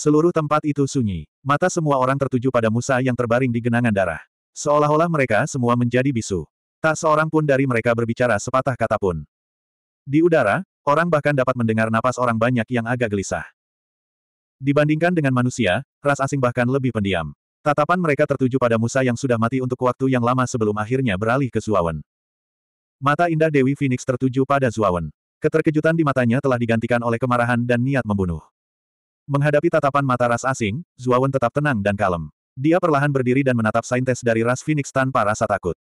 Seluruh tempat itu sunyi. Mata semua orang tertuju pada Musa yang terbaring di genangan darah. Seolah-olah mereka semua menjadi bisu. Tak seorang pun dari mereka berbicara sepatah kata pun. Di udara, orang bahkan dapat mendengar napas orang banyak yang agak gelisah. Dibandingkan dengan manusia, ras asing bahkan lebih pendiam. Tatapan mereka tertuju pada Musa yang sudah mati untuk waktu yang lama sebelum akhirnya beralih ke Zuawan. Mata indah Dewi Phoenix tertuju pada Zuawan. Keterkejutan di matanya telah digantikan oleh kemarahan dan niat membunuh. Menghadapi tatapan mata ras asing, Zuawan tetap tenang dan kalem. Dia perlahan berdiri dan menatap saintes dari ras Phoenix tanpa rasa takut.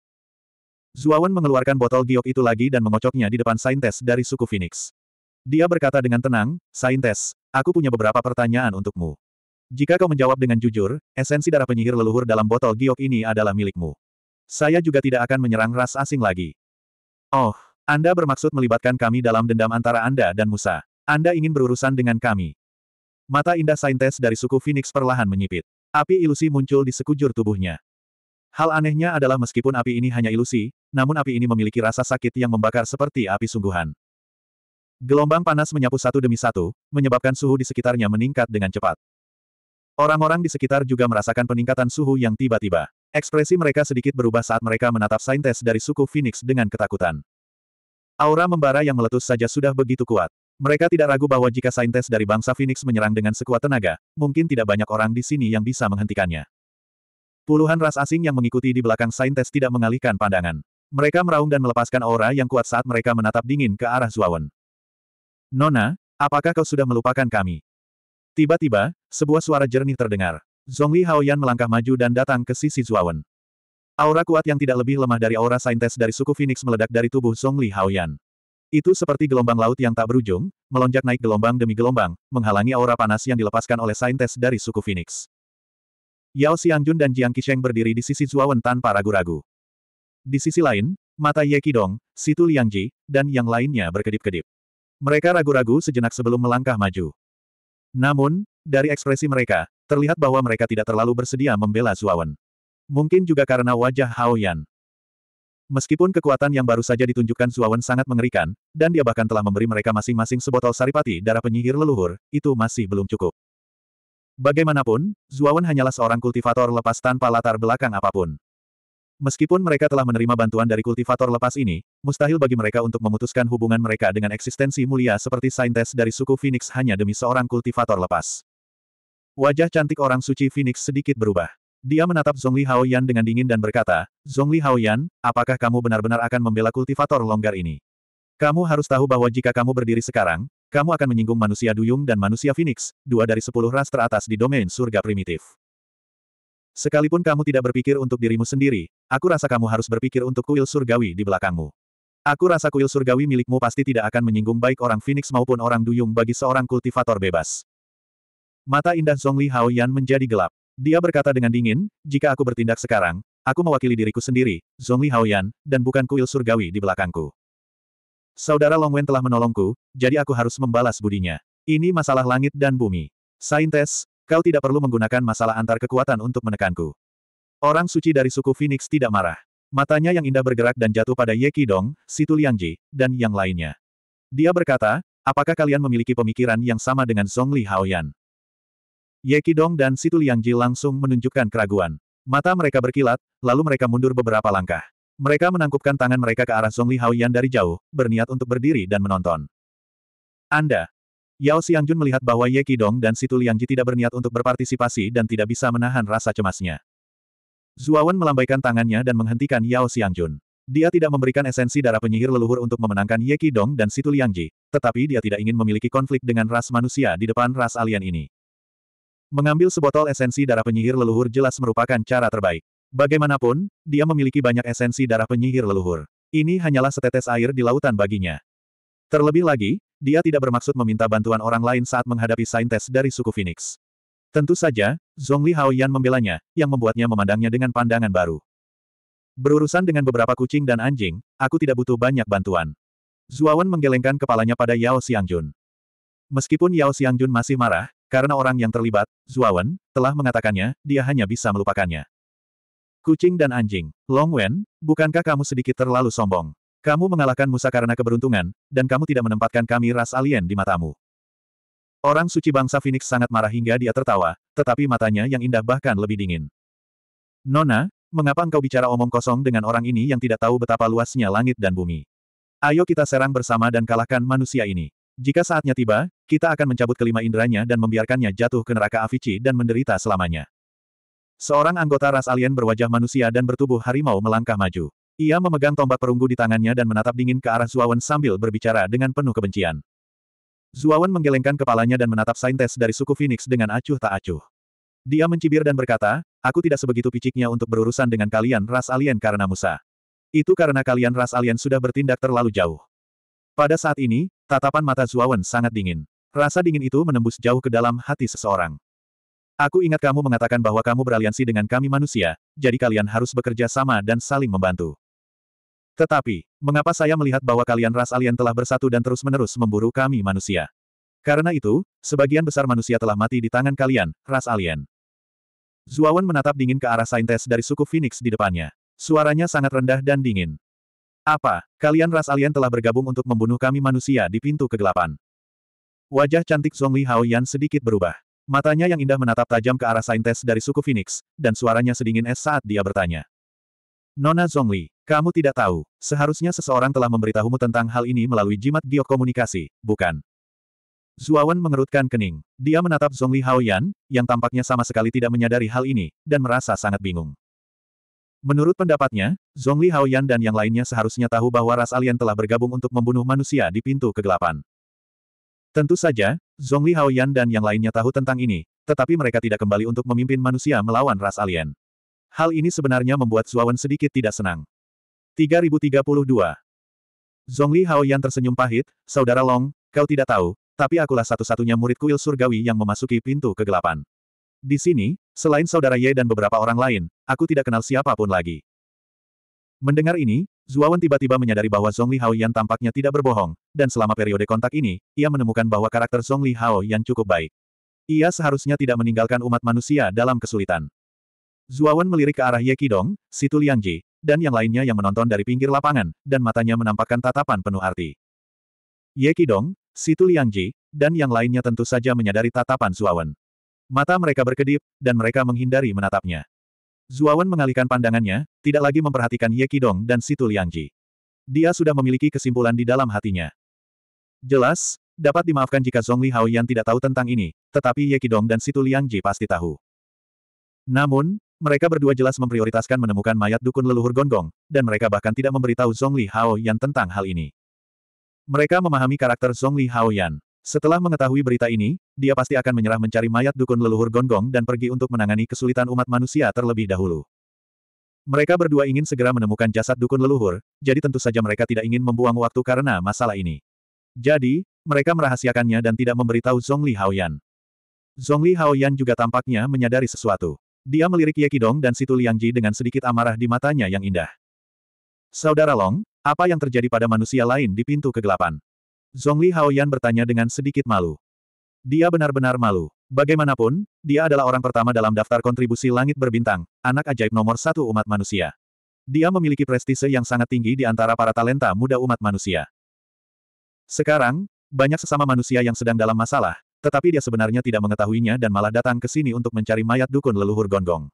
Zuawan mengeluarkan botol giok itu lagi dan mengocoknya di depan saintes dari suku Phoenix. Dia berkata dengan tenang, Saintes, aku punya beberapa pertanyaan untukmu. Jika kau menjawab dengan jujur, esensi darah penyihir leluhur dalam botol giok ini adalah milikmu. Saya juga tidak akan menyerang ras asing lagi. Oh, Anda bermaksud melibatkan kami dalam dendam antara Anda dan Musa. Anda ingin berurusan dengan kami. Mata indah saintes dari suku Phoenix perlahan menyipit. Api ilusi muncul di sekujur tubuhnya. Hal anehnya adalah meskipun api ini hanya ilusi, namun api ini memiliki rasa sakit yang membakar seperti api sungguhan. Gelombang panas menyapu satu demi satu, menyebabkan suhu di sekitarnya meningkat dengan cepat. Orang-orang di sekitar juga merasakan peningkatan suhu yang tiba-tiba. Ekspresi mereka sedikit berubah saat mereka menatap saintes dari suku Phoenix dengan ketakutan. Aura membara yang meletus saja sudah begitu kuat. Mereka tidak ragu bahwa jika saintes dari bangsa Phoenix menyerang dengan sekuat tenaga, mungkin tidak banyak orang di sini yang bisa menghentikannya. Puluhan ras asing yang mengikuti di belakang saintes tidak mengalihkan pandangan. Mereka meraung dan melepaskan aura yang kuat saat mereka menatap dingin ke arah Zuawan. Nona, apakah kau sudah melupakan kami? Tiba-tiba, sebuah suara jernih terdengar. Zhongli Haoyan melangkah maju dan datang ke sisi Zuawan. Aura kuat yang tidak lebih lemah dari aura saintes dari suku Phoenix meledak dari tubuh Zhongli Haoyan. Itu seperti gelombang laut yang tak berujung, melonjak naik gelombang demi gelombang, menghalangi aura panas yang dilepaskan oleh saintes dari suku Phoenix. Yao Xiangjun dan Jiang Qisheng berdiri di sisi Zuawan tanpa ragu-ragu. Di sisi lain, mata Ye Qidong, Situ Liangji, dan yang lainnya berkedip-kedip. Mereka ragu-ragu sejenak sebelum melangkah maju. Namun, dari ekspresi mereka, terlihat bahwa mereka tidak terlalu bersedia membela Zuawan. Mungkin juga karena wajah Hao Yan. Meskipun kekuatan yang baru saja ditunjukkan Zuawan sangat mengerikan, dan dia bahkan telah memberi mereka masing-masing sebotol saripati darah penyihir leluhur, itu masih belum cukup. Bagaimanapun, Zuawan hanyalah seorang kultivator lepas tanpa latar belakang apapun. Meskipun mereka telah menerima bantuan dari kultivator lepas ini, mustahil bagi mereka untuk memutuskan hubungan mereka dengan eksistensi mulia seperti saintes dari suku Phoenix hanya demi seorang kultivator lepas. Wajah cantik orang suci Phoenix sedikit berubah. Dia menatap Zhongli Haoyan dengan dingin dan berkata, Zhongli Haoyan, apakah kamu benar-benar akan membela kultivator longgar ini? Kamu harus tahu bahwa jika kamu berdiri sekarang, kamu akan menyinggung manusia duyung dan manusia phoenix, dua dari sepuluh ras teratas di domain surga primitif. Sekalipun kamu tidak berpikir untuk dirimu sendiri, aku rasa kamu harus berpikir untuk kuil surgawi di belakangmu. Aku rasa kuil surgawi milikmu pasti tidak akan menyinggung baik orang phoenix maupun orang duyung bagi seorang kultivator bebas. Mata indah Zhongli Haoyan menjadi gelap. Dia berkata dengan dingin, jika aku bertindak sekarang, aku mewakili diriku sendiri, Zhongli Haoyan, dan bukan kuil surgawi di belakangku. Saudara Longwen telah menolongku, jadi aku harus membalas budinya. Ini masalah langit dan bumi. Saintes, kau tidak perlu menggunakan masalah antar kekuatan untuk menekanku. Orang suci dari suku Phoenix tidak marah. Matanya yang indah bergerak dan jatuh pada Ye Qidong, Situ Liangji, dan yang lainnya. Dia berkata, apakah kalian memiliki pemikiran yang sama dengan Zhongli Haoyan? Ye Qidong dan Situ Liangji langsung menunjukkan keraguan. Mata mereka berkilat, lalu mereka mundur beberapa langkah. Mereka menangkupkan tangan mereka ke arah Song Li Haoyan dari jauh, berniat untuk berdiri dan menonton. Anda. Yao Xiangjun melihat bahwa Ye Qidong dan Situ Liangji tidak berniat untuk berpartisipasi dan tidak bisa menahan rasa cemasnya. Zuawan melambaikan tangannya dan menghentikan Yao Xiangjun. Dia tidak memberikan esensi darah penyihir leluhur untuk memenangkan Ye Qidong dan Situ Liangji, tetapi dia tidak ingin memiliki konflik dengan ras manusia di depan ras alien ini. Mengambil sebotol esensi darah penyihir leluhur jelas merupakan cara terbaik. Bagaimanapun, dia memiliki banyak esensi darah penyihir leluhur. Ini hanyalah setetes air di lautan baginya. Terlebih lagi, dia tidak bermaksud meminta bantuan orang lain saat menghadapi saintes dari suku Phoenix. Tentu saja, Zhongli Haoyan membelanya, yang membuatnya memandangnya dengan pandangan baru. Berurusan dengan beberapa kucing dan anjing, aku tidak butuh banyak bantuan. Zuawan menggelengkan kepalanya pada Yao Xiangjun. Meskipun Yao Xiangjun masih marah, karena orang yang terlibat, Zuawan, telah mengatakannya, dia hanya bisa melupakannya. Kucing dan anjing. Long Wen, bukankah kamu sedikit terlalu sombong? Kamu mengalahkan Musa karena keberuntungan, dan kamu tidak menempatkan kami ras alien di matamu. Orang suci bangsa Phoenix sangat marah hingga dia tertawa, tetapi matanya yang indah bahkan lebih dingin. Nona, mengapa engkau bicara omong kosong dengan orang ini yang tidak tahu betapa luasnya langit dan bumi? Ayo kita serang bersama dan kalahkan manusia ini. Jika saatnya tiba, kita akan mencabut kelima inderanya dan membiarkannya jatuh ke neraka Avici dan menderita selamanya. Seorang anggota ras alien berwajah manusia dan bertubuh harimau melangkah maju. Ia memegang tombak perunggu di tangannya dan menatap dingin ke arah Zuawan sambil berbicara dengan penuh kebencian. Zuawan menggelengkan kepalanya dan menatap saintes dari suku Phoenix dengan acuh tak acuh. Dia mencibir dan berkata, aku tidak sebegitu piciknya untuk berurusan dengan kalian ras alien karena Musa. Itu karena kalian ras alien sudah bertindak terlalu jauh. Pada saat ini, tatapan mata Zuawan sangat dingin. Rasa dingin itu menembus jauh ke dalam hati seseorang. Aku ingat kamu mengatakan bahwa kamu beraliansi dengan kami manusia, jadi kalian harus bekerja sama dan saling membantu. Tetapi, mengapa saya melihat bahwa kalian ras alien telah bersatu dan terus-menerus memburu kami manusia? Karena itu, sebagian besar manusia telah mati di tangan kalian, ras alien. Zuawan menatap dingin ke arah saintes dari suku Phoenix di depannya. Suaranya sangat rendah dan dingin. Apa, kalian ras alien telah bergabung untuk membunuh kami manusia di pintu kegelapan? Wajah cantik Zongli Haoyan sedikit berubah. Matanya yang indah menatap tajam ke arah saintes dari suku Phoenix, dan suaranya sedingin es saat dia bertanya. Nona Zhongli, kamu tidak tahu, seharusnya seseorang telah memberitahumu tentang hal ini melalui jimat giok komunikasi, bukan? Zuawan mengerutkan kening. Dia menatap Zhongli Haoyan, yang tampaknya sama sekali tidak menyadari hal ini, dan merasa sangat bingung. Menurut pendapatnya, Zhongli Haoyan dan yang lainnya seharusnya tahu bahwa ras alien telah bergabung untuk membunuh manusia di pintu kegelapan. Tentu saja, Zhongli Haoyan dan yang lainnya tahu tentang ini, tetapi mereka tidak kembali untuk memimpin manusia melawan ras alien. Hal ini sebenarnya membuat Zuawan sedikit tidak senang. 3032 Zhongli Haoyan tersenyum pahit, Saudara Long, kau tidak tahu, tapi akulah satu-satunya murid kuil surgawi yang memasuki pintu kegelapan. Di sini, selain Saudara Ye dan beberapa orang lain, aku tidak kenal siapapun lagi. Mendengar ini, Zuawan tiba-tiba menyadari bahwa Song Li Hao Yan tampaknya tidak berbohong, dan selama periode kontak ini, ia menemukan bahwa karakter Song Li Hao Yan cukup baik. Ia seharusnya tidak meninggalkan umat manusia dalam kesulitan. Zuawan melirik ke arah Ye Qidong, Situ Ji, dan yang lainnya yang menonton dari pinggir lapangan, dan matanya menampakkan tatapan penuh arti. Ye Qidong, Situ Ji, dan yang lainnya tentu saja menyadari tatapan Zuawan. Mata mereka berkedip, dan mereka menghindari menatapnya. Zuawan mengalihkan pandangannya, tidak lagi memperhatikan Ye Qidong dan Situ Liangji. Dia sudah memiliki kesimpulan di dalam hatinya. Jelas, dapat dimaafkan jika Zhongli Haoyan tidak tahu tentang ini, tetapi Ye Qidong dan Situ Liangji pasti tahu. Namun, mereka berdua jelas memprioritaskan menemukan mayat dukun leluhur Gonggong, dan mereka bahkan tidak memberitahu Zhongli Hao Yan tentang hal ini. Mereka memahami karakter Zhongli Hao Yan. Setelah mengetahui berita ini, dia pasti akan menyerah mencari mayat dukun leluhur gonggong dan pergi untuk menangani kesulitan umat manusia terlebih dahulu. Mereka berdua ingin segera menemukan jasad dukun leluhur, jadi tentu saja mereka tidak ingin membuang waktu karena masalah ini. Jadi, mereka merahasiakannya dan tidak memberitahu Zhongli Haoyan. Zhongli Haoyan juga tampaknya menyadari sesuatu. Dia melirik Ye Qidong dan Situ Liangji dengan sedikit amarah di matanya yang indah. Saudara Long, apa yang terjadi pada manusia lain di pintu kegelapan? Zhongli Haoyan bertanya dengan sedikit malu. Dia benar-benar malu. Bagaimanapun, dia adalah orang pertama dalam daftar kontribusi langit berbintang, anak ajaib nomor satu umat manusia. Dia memiliki prestise yang sangat tinggi di antara para talenta muda umat manusia. Sekarang, banyak sesama manusia yang sedang dalam masalah, tetapi dia sebenarnya tidak mengetahuinya dan malah datang ke sini untuk mencari mayat dukun leluhur gonggong.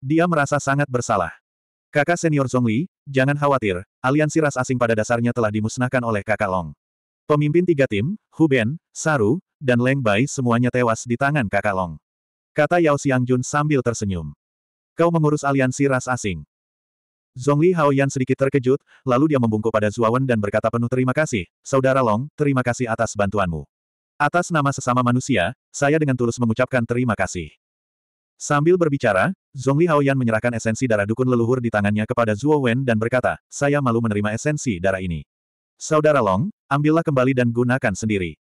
Dia merasa sangat bersalah. Kakak senior Zhongli, jangan khawatir, aliansi ras asing pada dasarnya telah dimusnahkan oleh kakak Long. Pemimpin tiga tim, Huben, Saru, dan Leng Bai semuanya tewas di tangan kakak Long. Kata Yao Xiangjun sambil tersenyum. Kau mengurus aliansi ras asing. Zhongli Haoyan sedikit terkejut, lalu dia membungkuk pada Zuawan dan berkata penuh terima kasih, Saudara Long, terima kasih atas bantuanmu. Atas nama sesama manusia, saya dengan tulus mengucapkan terima kasih. Sambil berbicara, Zhongli Haoyan menyerahkan esensi darah dukun leluhur di tangannya kepada Zuo Wen dan berkata, saya malu menerima esensi darah ini. Saudara Long, ambillah kembali dan gunakan sendiri.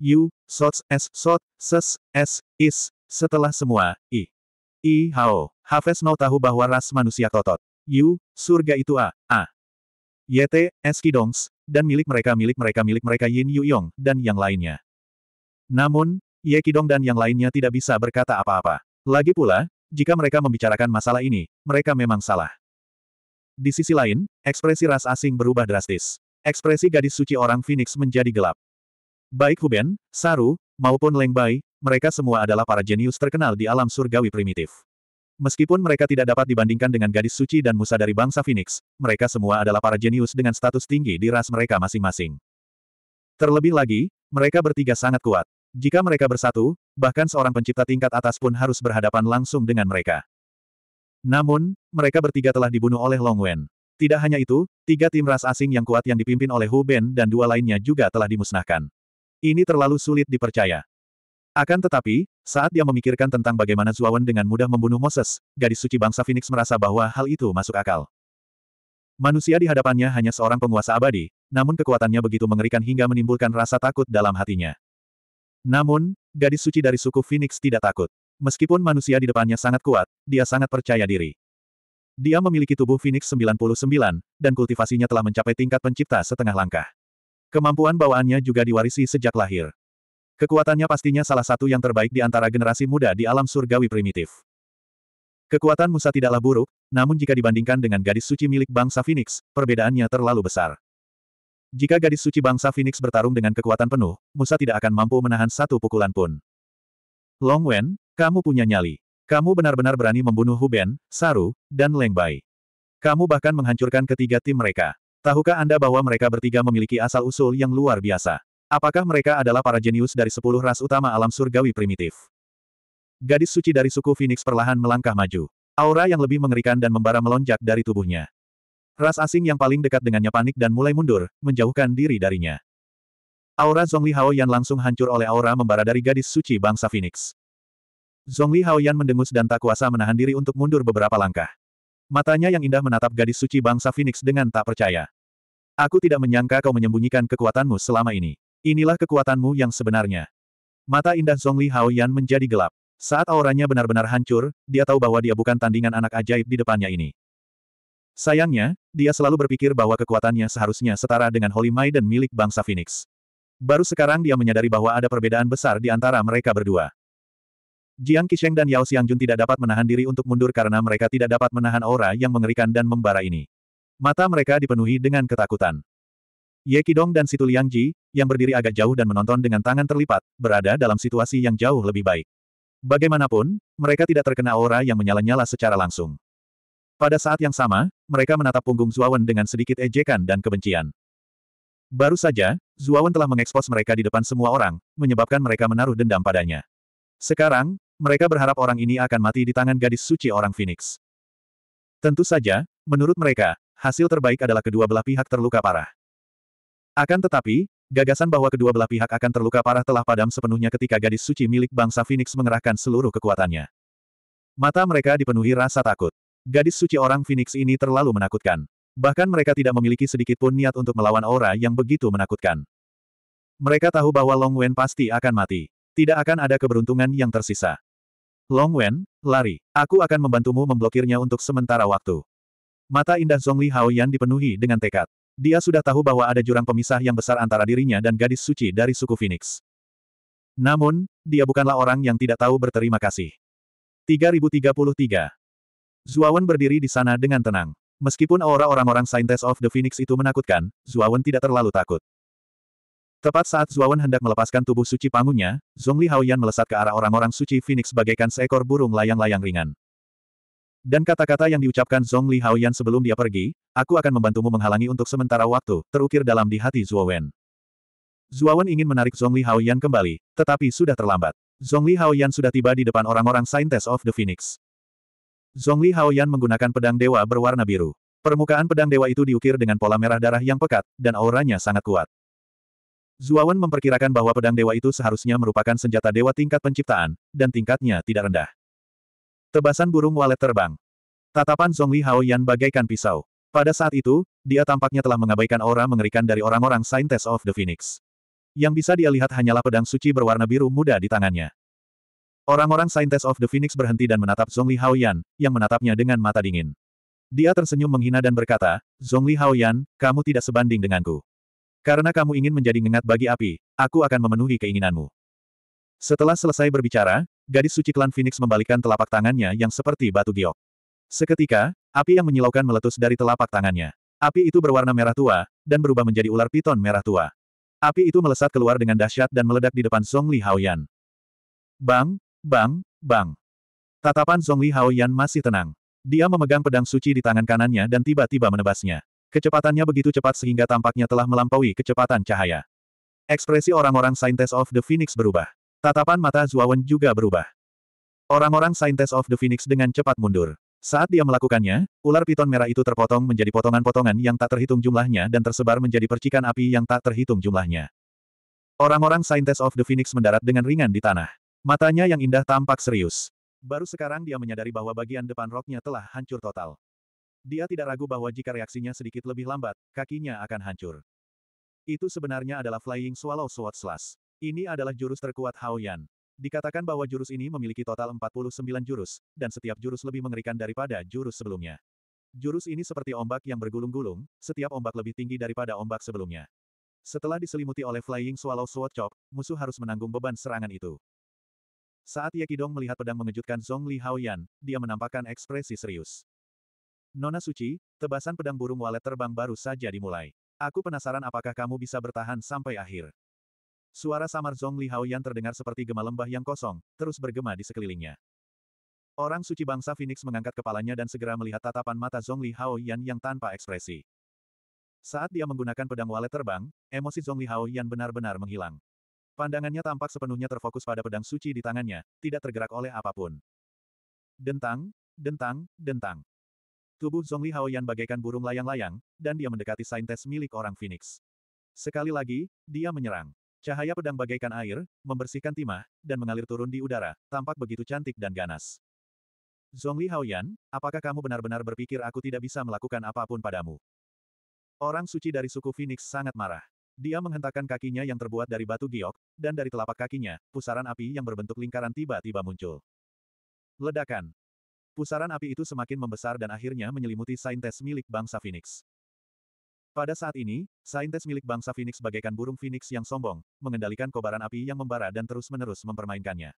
You, sots, s, sot, ses, s, is, setelah semua, i. I, hao, Hafes no tahu bahwa ras manusia kotot. You, surga itu a, a. es Eskidongs, dan milik mereka milik mereka milik mereka Yin Yu Yong, dan yang lainnya. Namun, ye kidong dan yang lainnya tidak bisa berkata apa-apa. Lagi pula, jika mereka membicarakan masalah ini, mereka memang salah. Di sisi lain, ekspresi ras asing berubah drastis. Ekspresi gadis suci orang Phoenix menjadi gelap. Baik Huben, Saru, maupun Leng Bai, mereka semua adalah para jenius terkenal di alam surgawi primitif. Meskipun mereka tidak dapat dibandingkan dengan gadis suci dan musa dari bangsa Phoenix, mereka semua adalah para jenius dengan status tinggi di ras mereka masing-masing. Terlebih lagi, mereka bertiga sangat kuat. Jika mereka bersatu, bahkan seorang pencipta tingkat atas pun harus berhadapan langsung dengan mereka. Namun, mereka bertiga telah dibunuh oleh Long Wen. Tidak hanya itu, tiga tim ras asing yang kuat yang dipimpin oleh Hu Ben dan dua lainnya juga telah dimusnahkan. Ini terlalu sulit dipercaya. Akan tetapi, saat dia memikirkan tentang bagaimana Zuawan dengan mudah membunuh Moses, gadis suci bangsa Phoenix merasa bahwa hal itu masuk akal. Manusia di hadapannya hanya seorang penguasa abadi, namun kekuatannya begitu mengerikan hingga menimbulkan rasa takut dalam hatinya. Namun, gadis suci dari suku Phoenix tidak takut. Meskipun manusia di depannya sangat kuat, dia sangat percaya diri. Dia memiliki tubuh Phoenix 99, dan kultivasinya telah mencapai tingkat pencipta setengah langkah. Kemampuan bawaannya juga diwarisi sejak lahir. Kekuatannya pastinya salah satu yang terbaik di antara generasi muda di alam surgawi primitif. Kekuatan Musa tidaklah buruk, namun jika dibandingkan dengan gadis suci milik bangsa Phoenix, perbedaannya terlalu besar. Jika gadis suci bangsa Phoenix bertarung dengan kekuatan penuh, Musa tidak akan mampu menahan satu pukulan pun. Long Wen, kamu punya nyali. Kamu benar-benar berani membunuh Huben, Saru, dan Lengbai. Kamu bahkan menghancurkan ketiga tim mereka. Tahukah Anda bahwa mereka bertiga memiliki asal-usul yang luar biasa? Apakah mereka adalah para jenius dari sepuluh ras utama alam surgawi primitif? Gadis suci dari suku Phoenix perlahan melangkah maju. Aura yang lebih mengerikan dan membara melonjak dari tubuhnya. Ras asing yang paling dekat dengannya panik dan mulai mundur, menjauhkan diri darinya. Aura Zhongli Hao yang langsung hancur oleh aura membara dari gadis suci bangsa Phoenix. Zhongli Haoyan mendengus dan tak kuasa menahan diri untuk mundur beberapa langkah. Matanya yang indah menatap gadis suci bangsa Phoenix dengan tak percaya. Aku tidak menyangka kau menyembunyikan kekuatanmu selama ini. Inilah kekuatanmu yang sebenarnya. Mata indah Zhongli Haoyan menjadi gelap. Saat auranya benar-benar hancur, dia tahu bahwa dia bukan tandingan anak ajaib di depannya ini. Sayangnya, dia selalu berpikir bahwa kekuatannya seharusnya setara dengan Holy Maiden milik bangsa Phoenix. Baru sekarang dia menyadari bahwa ada perbedaan besar di antara mereka berdua. Jiang Qisheng dan Yao Xiangjun tidak dapat menahan diri untuk mundur karena mereka tidak dapat menahan aura yang mengerikan dan membara ini. Mata mereka dipenuhi dengan ketakutan. Ye Qidong dan Situ Liangji, yang berdiri agak jauh dan menonton dengan tangan terlipat, berada dalam situasi yang jauh lebih baik. Bagaimanapun, mereka tidak terkena aura yang menyala-nyala secara langsung. Pada saat yang sama, mereka menatap punggung Zuawan dengan sedikit ejekan dan kebencian. Baru saja, Zuawan telah mengekspos mereka di depan semua orang, menyebabkan mereka menaruh dendam padanya. Sekarang, mereka berharap orang ini akan mati di tangan gadis suci orang Phoenix. Tentu saja, menurut mereka, hasil terbaik adalah kedua belah pihak terluka parah. Akan tetapi, gagasan bahwa kedua belah pihak akan terluka parah telah padam sepenuhnya ketika gadis suci milik bangsa Phoenix mengerahkan seluruh kekuatannya. Mata mereka dipenuhi rasa takut. Gadis suci orang Phoenix ini terlalu menakutkan. Bahkan mereka tidak memiliki sedikit pun niat untuk melawan aura yang begitu menakutkan. Mereka tahu bahwa Long Wen pasti akan mati. Tidak akan ada keberuntungan yang tersisa. Long Wen, lari. Aku akan membantumu memblokirnya untuk sementara waktu. Mata indah Zhongli Haoyan dipenuhi dengan tekad. Dia sudah tahu bahwa ada jurang pemisah yang besar antara dirinya dan gadis suci dari suku Phoenix. Namun, dia bukanlah orang yang tidak tahu berterima kasih. 3033 Zuawan berdiri di sana dengan tenang. Meskipun aura orang-orang Scientist of the Phoenix itu menakutkan, Zuawan tidak terlalu takut. Tepat saat Zuawan hendak melepaskan tubuh suci pangunya, Zhongli Haoyan melesat ke arah orang-orang suci Phoenix bagaikan seekor burung layang-layang ringan. Dan kata-kata yang diucapkan Zhongli Haoyan sebelum dia pergi, aku akan membantumu menghalangi untuk sementara waktu, terukir dalam di hati Zuawan. Zuawan ingin menarik Zhongli Haoyan kembali, tetapi sudah terlambat. Zhongli Haoyan sudah tiba di depan orang-orang Scientist of the Phoenix. Zhongli Haoyan menggunakan pedang dewa berwarna biru. Permukaan pedang dewa itu diukir dengan pola merah darah yang pekat, dan auranya sangat kuat. Zuawan memperkirakan bahwa pedang dewa itu seharusnya merupakan senjata dewa tingkat penciptaan, dan tingkatnya tidak rendah. Tebasan burung walet terbang. Tatapan Zhongli Haoyan bagaikan pisau. Pada saat itu, dia tampaknya telah mengabaikan aura mengerikan dari orang-orang Scientist of the Phoenix. Yang bisa dia lihat hanyalah pedang suci berwarna biru muda di tangannya. Orang-orang Scientist of the Phoenix berhenti dan menatap Zhongli Haoyan, yang menatapnya dengan mata dingin. Dia tersenyum menghina dan berkata, Zhongli Haoyan, kamu tidak sebanding denganku. Karena kamu ingin menjadi ngengat bagi api, aku akan memenuhi keinginanmu. Setelah selesai berbicara, gadis suci klan Phoenix membalikkan telapak tangannya yang seperti batu giok. Seketika, api yang menyilaukan meletus dari telapak tangannya. Api itu berwarna merah tua, dan berubah menjadi ular piton merah tua. Api itu melesat keluar dengan dahsyat dan meledak di depan Song Li Yan. Bang, bang, bang. Tatapan Song Li Yan masih tenang. Dia memegang pedang suci di tangan kanannya dan tiba-tiba menebasnya. Kecepatannya begitu cepat sehingga tampaknya telah melampaui kecepatan cahaya. Ekspresi orang-orang Scientist of the Phoenix berubah. Tatapan mata Zuawan juga berubah. Orang-orang Scientist of the Phoenix dengan cepat mundur. Saat dia melakukannya, ular piton merah itu terpotong menjadi potongan-potongan yang tak terhitung jumlahnya dan tersebar menjadi percikan api yang tak terhitung jumlahnya. Orang-orang Scientist of the Phoenix mendarat dengan ringan di tanah. Matanya yang indah tampak serius. Baru sekarang dia menyadari bahwa bagian depan roknya telah hancur total. Dia tidak ragu bahwa jika reaksinya sedikit lebih lambat, kakinya akan hancur. Itu sebenarnya adalah Flying Swallow Sword Slash. Ini adalah jurus terkuat Hao Yan. Dikatakan bahwa jurus ini memiliki total 49 jurus, dan setiap jurus lebih mengerikan daripada jurus sebelumnya. Jurus ini seperti ombak yang bergulung-gulung, setiap ombak lebih tinggi daripada ombak sebelumnya. Setelah diselimuti oleh Flying Swallow Sword Chop, musuh harus menanggung beban serangan itu. Saat Ye Qidong melihat pedang mengejutkan Zhongli Li Haoyan, dia menampakkan ekspresi serius. Nona Suci, tebasan pedang burung walet terbang baru saja dimulai. Aku penasaran apakah kamu bisa bertahan sampai akhir. Suara samar Zong Li Hao Haoyan terdengar seperti gema lembah yang kosong, terus bergema di sekelilingnya. Orang suci bangsa Phoenix mengangkat kepalanya dan segera melihat tatapan mata Zong Li Hao Yan yang tanpa ekspresi. Saat dia menggunakan pedang walet terbang, emosi Zong Li Hao Yan benar-benar menghilang. Pandangannya tampak sepenuhnya terfokus pada pedang suci di tangannya, tidak tergerak oleh apapun. Dentang, dentang, dentang. Tubuh Zhongli Haoyan bagaikan burung layang-layang, dan dia mendekati saintes milik orang Phoenix. Sekali lagi, dia menyerang. Cahaya pedang bagaikan air, membersihkan timah, dan mengalir turun di udara, tampak begitu cantik dan ganas. Zhongli Haoyan, apakah kamu benar-benar berpikir aku tidak bisa melakukan apapun padamu? Orang suci dari suku Phoenix sangat marah. Dia menghentakkan kakinya yang terbuat dari batu giok, dan dari telapak kakinya, pusaran api yang berbentuk lingkaran tiba-tiba muncul. Ledakan. Pusaran api itu semakin membesar dan akhirnya menyelimuti saintes milik bangsa Phoenix. Pada saat ini, saintes milik bangsa Phoenix bagaikan burung Phoenix yang sombong, mengendalikan kobaran api yang membara dan terus-menerus mempermainkannya.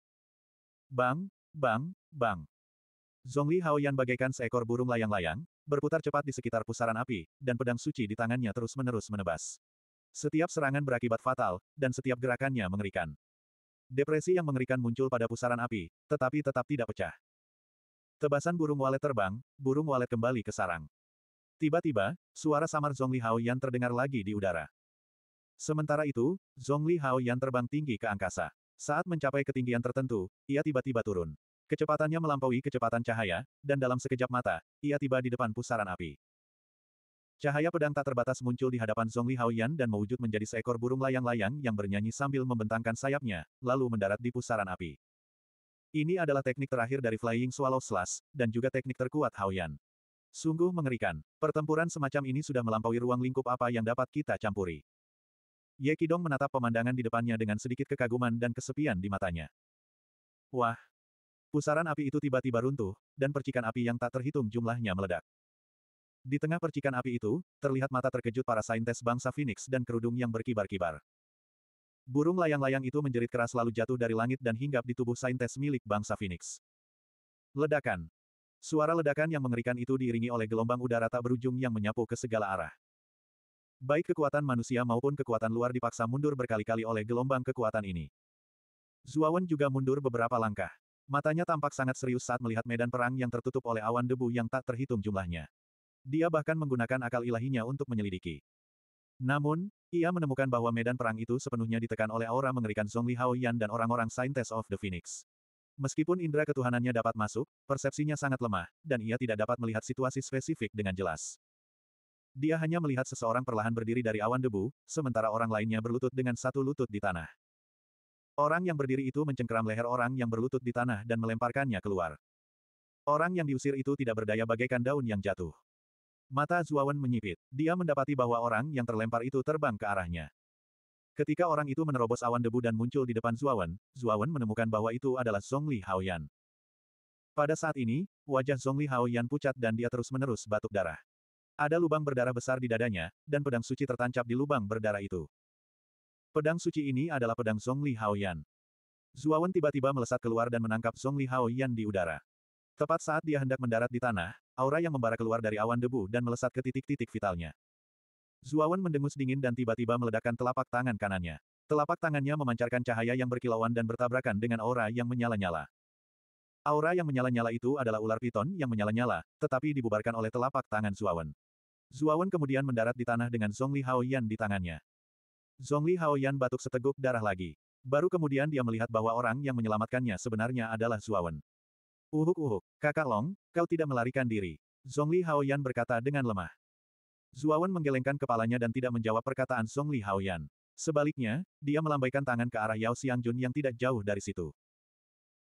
Bang, bang, bang. Zhongli Haoyan bagaikan seekor burung layang-layang, berputar cepat di sekitar pusaran api, dan pedang suci di tangannya terus-menerus menebas. Setiap serangan berakibat fatal, dan setiap gerakannya mengerikan. Depresi yang mengerikan muncul pada pusaran api, tetapi tetap tidak pecah. Tebasan burung walet terbang, burung walet kembali ke sarang. Tiba-tiba, suara samar Zhong Hao Yan terdengar lagi di udara. Sementara itu, Zhong Hao Yan terbang tinggi ke angkasa. Saat mencapai ketinggian tertentu, ia tiba-tiba turun. Kecepatannya melampaui kecepatan cahaya, dan dalam sekejap mata, ia tiba di depan pusaran api. Cahaya pedang tak terbatas muncul di hadapan Zhongli Haoyan dan mewujud menjadi seekor burung layang-layang yang bernyanyi sambil membentangkan sayapnya, lalu mendarat di pusaran api. Ini adalah teknik terakhir dari Flying Swallow Slash, dan juga teknik terkuat Haoyan. Sungguh mengerikan. Pertempuran semacam ini sudah melampaui ruang lingkup apa yang dapat kita campuri. Ye Kidong menatap pemandangan di depannya dengan sedikit kekaguman dan kesepian di matanya. Wah! Pusaran api itu tiba-tiba runtuh, dan percikan api yang tak terhitung jumlahnya meledak. Di tengah percikan api itu, terlihat mata terkejut para saintes bangsa Phoenix dan kerudung yang berkibar-kibar. Burung layang-layang itu menjerit keras lalu jatuh dari langit dan hinggap di tubuh saintes milik bangsa Phoenix. Ledakan. Suara ledakan yang mengerikan itu diiringi oleh gelombang udara tak berujung yang menyapu ke segala arah. Baik kekuatan manusia maupun kekuatan luar dipaksa mundur berkali-kali oleh gelombang kekuatan ini. Zuawan juga mundur beberapa langkah. Matanya tampak sangat serius saat melihat medan perang yang tertutup oleh awan debu yang tak terhitung jumlahnya. Dia bahkan menggunakan akal ilahinya untuk menyelidiki. Namun, ia menemukan bahwa medan perang itu sepenuhnya ditekan oleh aura mengerikan Hao Yan dan orang-orang Saintes of the Phoenix. Meskipun indera ketuhanannya dapat masuk, persepsinya sangat lemah, dan ia tidak dapat melihat situasi spesifik dengan jelas. Dia hanya melihat seseorang perlahan berdiri dari awan debu, sementara orang lainnya berlutut dengan satu lutut di tanah. Orang yang berdiri itu mencengkeram leher orang yang berlutut di tanah dan melemparkannya keluar. Orang yang diusir itu tidak berdaya bagaikan daun yang jatuh. Mata Zuawan menyipit. Dia mendapati bahwa orang yang terlempar itu terbang ke arahnya. Ketika orang itu menerobos awan debu dan muncul di depan Zuawan, Zuawan menemukan bahwa itu adalah Zhongli Haoyan. Pada saat ini, wajah Zhongli Haoyan pucat dan dia terus-menerus batuk darah. Ada lubang berdarah besar di dadanya, dan pedang suci tertancap di lubang berdarah itu. Pedang suci ini adalah pedang Zhongli Haoyan. Zuawan tiba-tiba melesat keluar dan menangkap Zhongli Haoyan di udara. Tepat saat dia hendak mendarat di tanah, Aura yang membara keluar dari awan debu dan melesat ke titik-titik vitalnya. Zuawan mendengus dingin dan tiba-tiba meledakkan telapak tangan kanannya. Telapak tangannya memancarkan cahaya yang berkilauan dan bertabrakan dengan aura yang menyala-nyala. Aura yang menyala-nyala itu adalah ular piton yang menyala-nyala, tetapi dibubarkan oleh telapak tangan Zuawan. Zuawan kemudian mendarat di tanah dengan Zhongli Haoyan di tangannya. Zhongli Haoyan batuk seteguk darah lagi. Baru kemudian dia melihat bahwa orang yang menyelamatkannya sebenarnya adalah Zuawan. Uhuk-uhuk, kakak Long, kau tidak melarikan diri. Zhongli Haoyan berkata dengan lemah. Zuawan menggelengkan kepalanya dan tidak menjawab perkataan Zhongli Haoyan. Sebaliknya, dia melambaikan tangan ke arah Yao Xiangjun yang tidak jauh dari situ.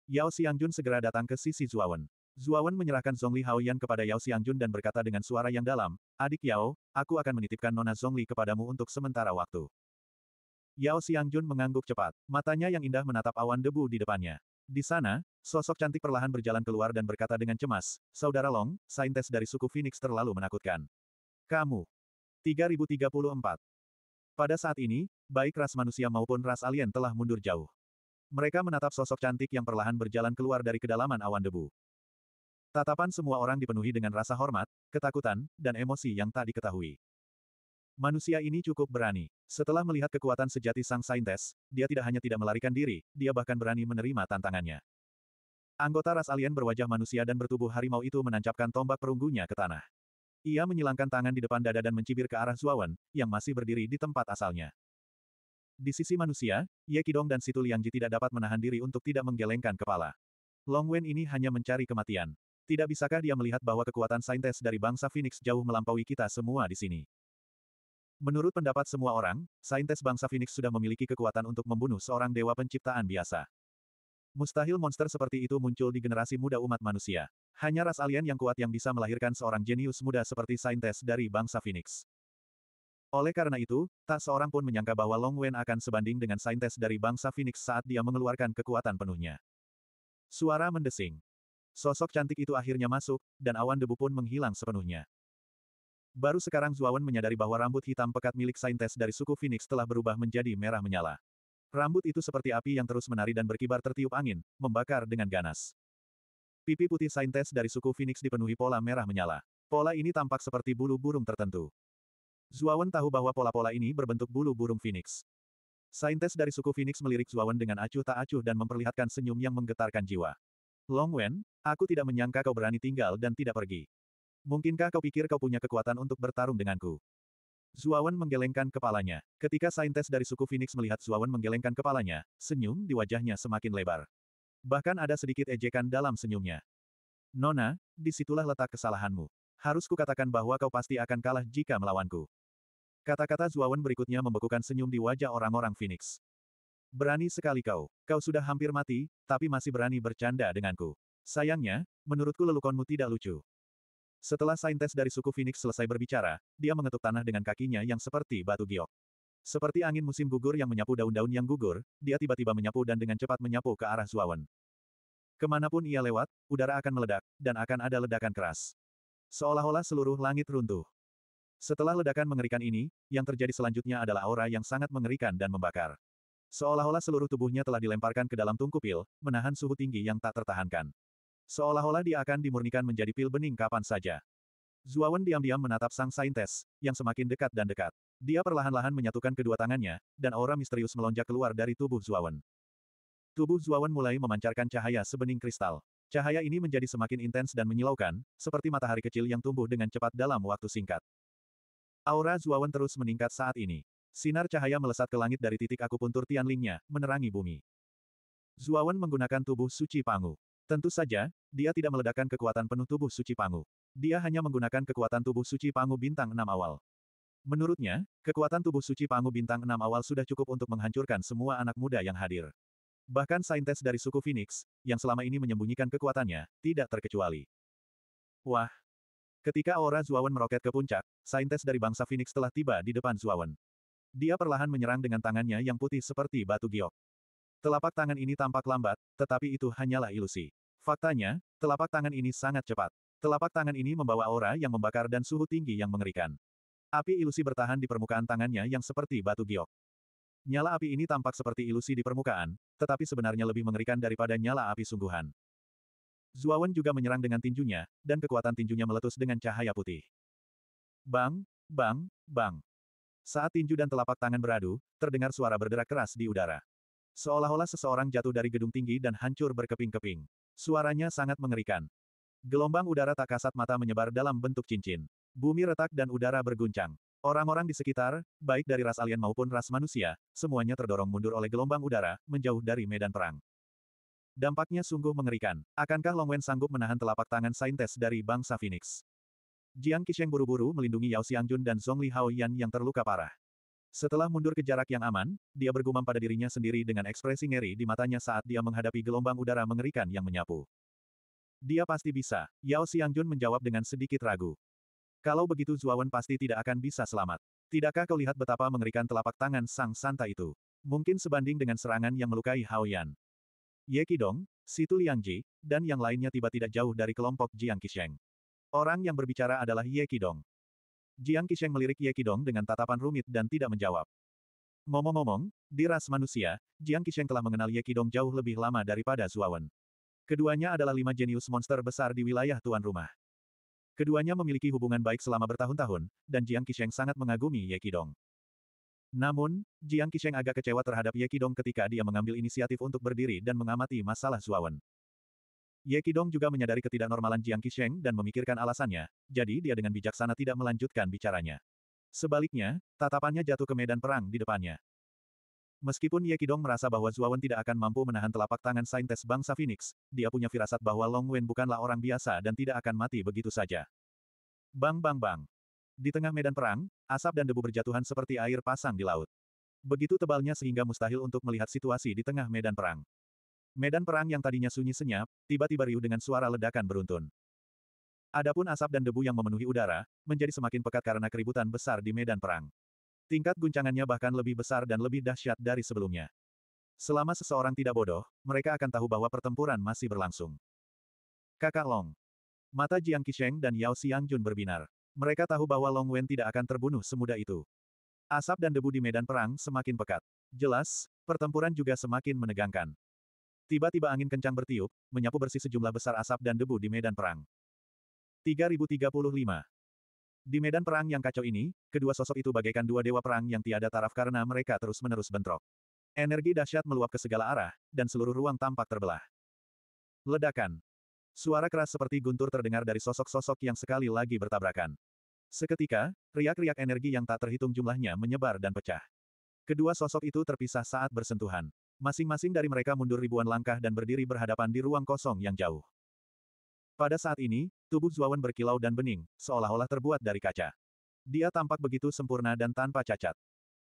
Yao Xiangjun segera datang ke sisi Zuawan. Zuawan menyerahkan Zhongli Haoyan kepada Yao Xiangjun dan berkata dengan suara yang dalam, Adik Yao, aku akan menitipkan Nona Zhongli kepadamu untuk sementara waktu. Yao Xiangjun mengangguk cepat, matanya yang indah menatap awan debu di depannya. Di sana, sosok cantik perlahan berjalan keluar dan berkata dengan cemas, Saudara Long, saintes dari suku Phoenix terlalu menakutkan. Kamu. 3034. Pada saat ini, baik ras manusia maupun ras alien telah mundur jauh. Mereka menatap sosok cantik yang perlahan berjalan keluar dari kedalaman awan debu. Tatapan semua orang dipenuhi dengan rasa hormat, ketakutan, dan emosi yang tak diketahui. Manusia ini cukup berani. Setelah melihat kekuatan sejati sang saintes, dia tidak hanya tidak melarikan diri, dia bahkan berani menerima tantangannya. Anggota ras alien berwajah manusia dan bertubuh harimau itu menancapkan tombak perunggunya ke tanah. Ia menyilangkan tangan di depan dada dan mencibir ke arah Zuawan, yang masih berdiri di tempat asalnya. Di sisi manusia, Ye Kidong dan Situ Liangji tidak dapat menahan diri untuk tidak menggelengkan kepala. Long Wen ini hanya mencari kematian. Tidak bisakah dia melihat bahwa kekuatan saintes dari bangsa Phoenix jauh melampaui kita semua di sini? Menurut pendapat semua orang, saintes bangsa Phoenix sudah memiliki kekuatan untuk membunuh seorang dewa penciptaan biasa. Mustahil monster seperti itu muncul di generasi muda umat manusia. Hanya ras alien yang kuat yang bisa melahirkan seorang jenius muda seperti saintes dari bangsa Phoenix. Oleh karena itu, tak seorang pun menyangka bahwa Long Wen akan sebanding dengan saintes dari bangsa Phoenix saat dia mengeluarkan kekuatan penuhnya. Suara mendesing. Sosok cantik itu akhirnya masuk, dan awan debu pun menghilang sepenuhnya. Baru sekarang Zuawan menyadari bahwa rambut hitam pekat milik saintes dari suku Phoenix telah berubah menjadi merah menyala. Rambut itu seperti api yang terus menari dan berkibar tertiup angin, membakar dengan ganas. Pipi putih saintes dari suku Phoenix dipenuhi pola merah menyala. Pola ini tampak seperti bulu burung tertentu. Zuawan tahu bahwa pola-pola ini berbentuk bulu burung Phoenix. Saintes dari suku Phoenix melirik Zuawan dengan acuh tak acuh dan memperlihatkan senyum yang menggetarkan jiwa. Long Wen, aku tidak menyangka kau berani tinggal dan tidak pergi. Mungkinkah kau pikir kau punya kekuatan untuk bertarung denganku? Zuawan menggelengkan kepalanya. Ketika saintes dari suku Phoenix melihat Zuawan menggelengkan kepalanya, senyum di wajahnya semakin lebar. Bahkan ada sedikit ejekan dalam senyumnya. Nona, disitulah letak kesalahanmu. Harus kukatakan bahwa kau pasti akan kalah jika melawanku. Kata-kata Zuawan berikutnya membekukan senyum di wajah orang-orang Phoenix. Berani sekali kau. Kau sudah hampir mati, tapi masih berani bercanda denganku. Sayangnya, menurutku lelukonmu tidak lucu. Setelah saintes dari suku Phoenix selesai berbicara, dia mengetuk tanah dengan kakinya yang seperti batu giok. Seperti angin musim gugur yang menyapu daun-daun yang gugur, dia tiba-tiba menyapu dan dengan cepat menyapu ke arah Zuawan. Kemanapun ia lewat, udara akan meledak, dan akan ada ledakan keras. Seolah-olah seluruh langit runtuh. Setelah ledakan mengerikan ini, yang terjadi selanjutnya adalah aura yang sangat mengerikan dan membakar. Seolah-olah seluruh tubuhnya telah dilemparkan ke dalam tungku pil, menahan suhu tinggi yang tak tertahankan. Seolah-olah dia akan dimurnikan menjadi pil bening kapan saja. Zuawan diam-diam menatap sang saintes, yang semakin dekat dan dekat. Dia perlahan-lahan menyatukan kedua tangannya, dan aura misterius melonjak keluar dari tubuh Zuawan. Tubuh Zuawan mulai memancarkan cahaya sebening kristal. Cahaya ini menjadi semakin intens dan menyilaukan, seperti matahari kecil yang tumbuh dengan cepat dalam waktu singkat. Aura Zuawan terus meningkat saat ini. Sinar cahaya melesat ke langit dari titik akupuntur Tianlingnya, menerangi bumi. Zuawan menggunakan tubuh suci Pangu. Tentu saja, dia tidak meledakkan kekuatan penuh tubuh suci Pangu. Dia hanya menggunakan kekuatan tubuh suci Pangu bintang enam awal. Menurutnya, kekuatan tubuh suci Pangu bintang enam awal sudah cukup untuk menghancurkan semua anak muda yang hadir. Bahkan saintes dari suku Phoenix, yang selama ini menyembunyikan kekuatannya, tidak terkecuali. Wah! Ketika aura Zuawan meroket ke puncak, saintes dari bangsa Phoenix telah tiba di depan Zuawan. Dia perlahan menyerang dengan tangannya yang putih seperti batu giok. Telapak tangan ini tampak lambat, tetapi itu hanyalah ilusi. Faktanya, telapak tangan ini sangat cepat. Telapak tangan ini membawa aura yang membakar dan suhu tinggi yang mengerikan. Api ilusi bertahan di permukaan tangannya yang seperti batu giok. Nyala api ini tampak seperti ilusi di permukaan, tetapi sebenarnya lebih mengerikan daripada nyala api sungguhan. Zuawan juga menyerang dengan tinjunya, dan kekuatan tinjunya meletus dengan cahaya putih. Bang, bang, bang. Saat tinju dan telapak tangan beradu, terdengar suara berderak keras di udara. Seolah-olah seseorang jatuh dari gedung tinggi dan hancur berkeping-keping. Suaranya sangat mengerikan. Gelombang udara tak kasat mata menyebar dalam bentuk cincin. Bumi retak dan udara berguncang. Orang-orang di sekitar, baik dari ras alien maupun ras manusia, semuanya terdorong mundur oleh gelombang udara, menjauh dari medan perang. Dampaknya sungguh mengerikan. Akankah Long Wen sanggup menahan telapak tangan saintes dari bangsa Phoenix? Jiang Qisheng buru-buru melindungi Yao Xiangjun dan Zhongli Yan yang terluka parah. Setelah mundur ke jarak yang aman, dia bergumam pada dirinya sendiri dengan ekspresi ngeri di matanya saat dia menghadapi gelombang udara mengerikan yang menyapu. Dia pasti bisa, Yao Xiangjun menjawab dengan sedikit ragu. Kalau begitu Zuawan pasti tidak akan bisa selamat. Tidakkah kau lihat betapa mengerikan telapak tangan sang santa itu? Mungkin sebanding dengan serangan yang melukai Hao Yan. Ye Qidong, Situ Liang Ji, dan yang lainnya tiba tidak jauh dari kelompok Jiang Kisheng. Orang yang berbicara adalah Ye Qidong. Jiang Qisheng melirik Ye Qidong dengan tatapan rumit dan tidak menjawab. Ngomong-ngomong, di ras manusia, Jiang Qisheng telah mengenal Ye Qidong jauh lebih lama daripada Zuawan. Keduanya adalah lima jenius monster besar di wilayah tuan rumah. Keduanya memiliki hubungan baik selama bertahun-tahun, dan Jiang Qisheng sangat mengagumi Ye Qidong. Namun, Jiang Qisheng agak kecewa terhadap Ye Qidong ketika dia mengambil inisiatif untuk berdiri dan mengamati masalah Zuawan. Ye Qidong juga menyadari ketidaknormalan Jiang Qisheng dan memikirkan alasannya, jadi dia dengan bijaksana tidak melanjutkan bicaranya. Sebaliknya, tatapannya jatuh ke medan perang di depannya. Meskipun Ye Qidong merasa bahwa Zuawan tidak akan mampu menahan telapak tangan saintes bangsa Phoenix, dia punya firasat bahwa Long Wen bukanlah orang biasa dan tidak akan mati begitu saja. Bang bang bang. Di tengah medan perang, asap dan debu berjatuhan seperti air pasang di laut. Begitu tebalnya sehingga mustahil untuk melihat situasi di tengah medan perang. Medan perang yang tadinya sunyi senyap, tiba-tiba riuh dengan suara ledakan beruntun. Adapun asap dan debu yang memenuhi udara, menjadi semakin pekat karena keributan besar di medan perang. Tingkat guncangannya bahkan lebih besar dan lebih dahsyat dari sebelumnya. Selama seseorang tidak bodoh, mereka akan tahu bahwa pertempuran masih berlangsung. Kakak Long. Mata Jiang Qisheng dan Yao Jun berbinar. Mereka tahu bahwa Long Wen tidak akan terbunuh semudah itu. Asap dan debu di medan perang semakin pekat. Jelas, pertempuran juga semakin menegangkan. Tiba-tiba angin kencang bertiup, menyapu bersih sejumlah besar asap dan debu di medan perang. 3035. Di medan perang yang kacau ini, kedua sosok itu bagaikan dua dewa perang yang tiada taraf karena mereka terus-menerus bentrok. Energi dahsyat meluap ke segala arah, dan seluruh ruang tampak terbelah. Ledakan. Suara keras seperti guntur terdengar dari sosok-sosok yang sekali lagi bertabrakan. Seketika, riak-riak energi yang tak terhitung jumlahnya menyebar dan pecah. Kedua sosok itu terpisah saat bersentuhan. Masing-masing dari mereka mundur ribuan langkah dan berdiri berhadapan di ruang kosong yang jauh. Pada saat ini, tubuh Zuawan berkilau dan bening, seolah-olah terbuat dari kaca. Dia tampak begitu sempurna dan tanpa cacat.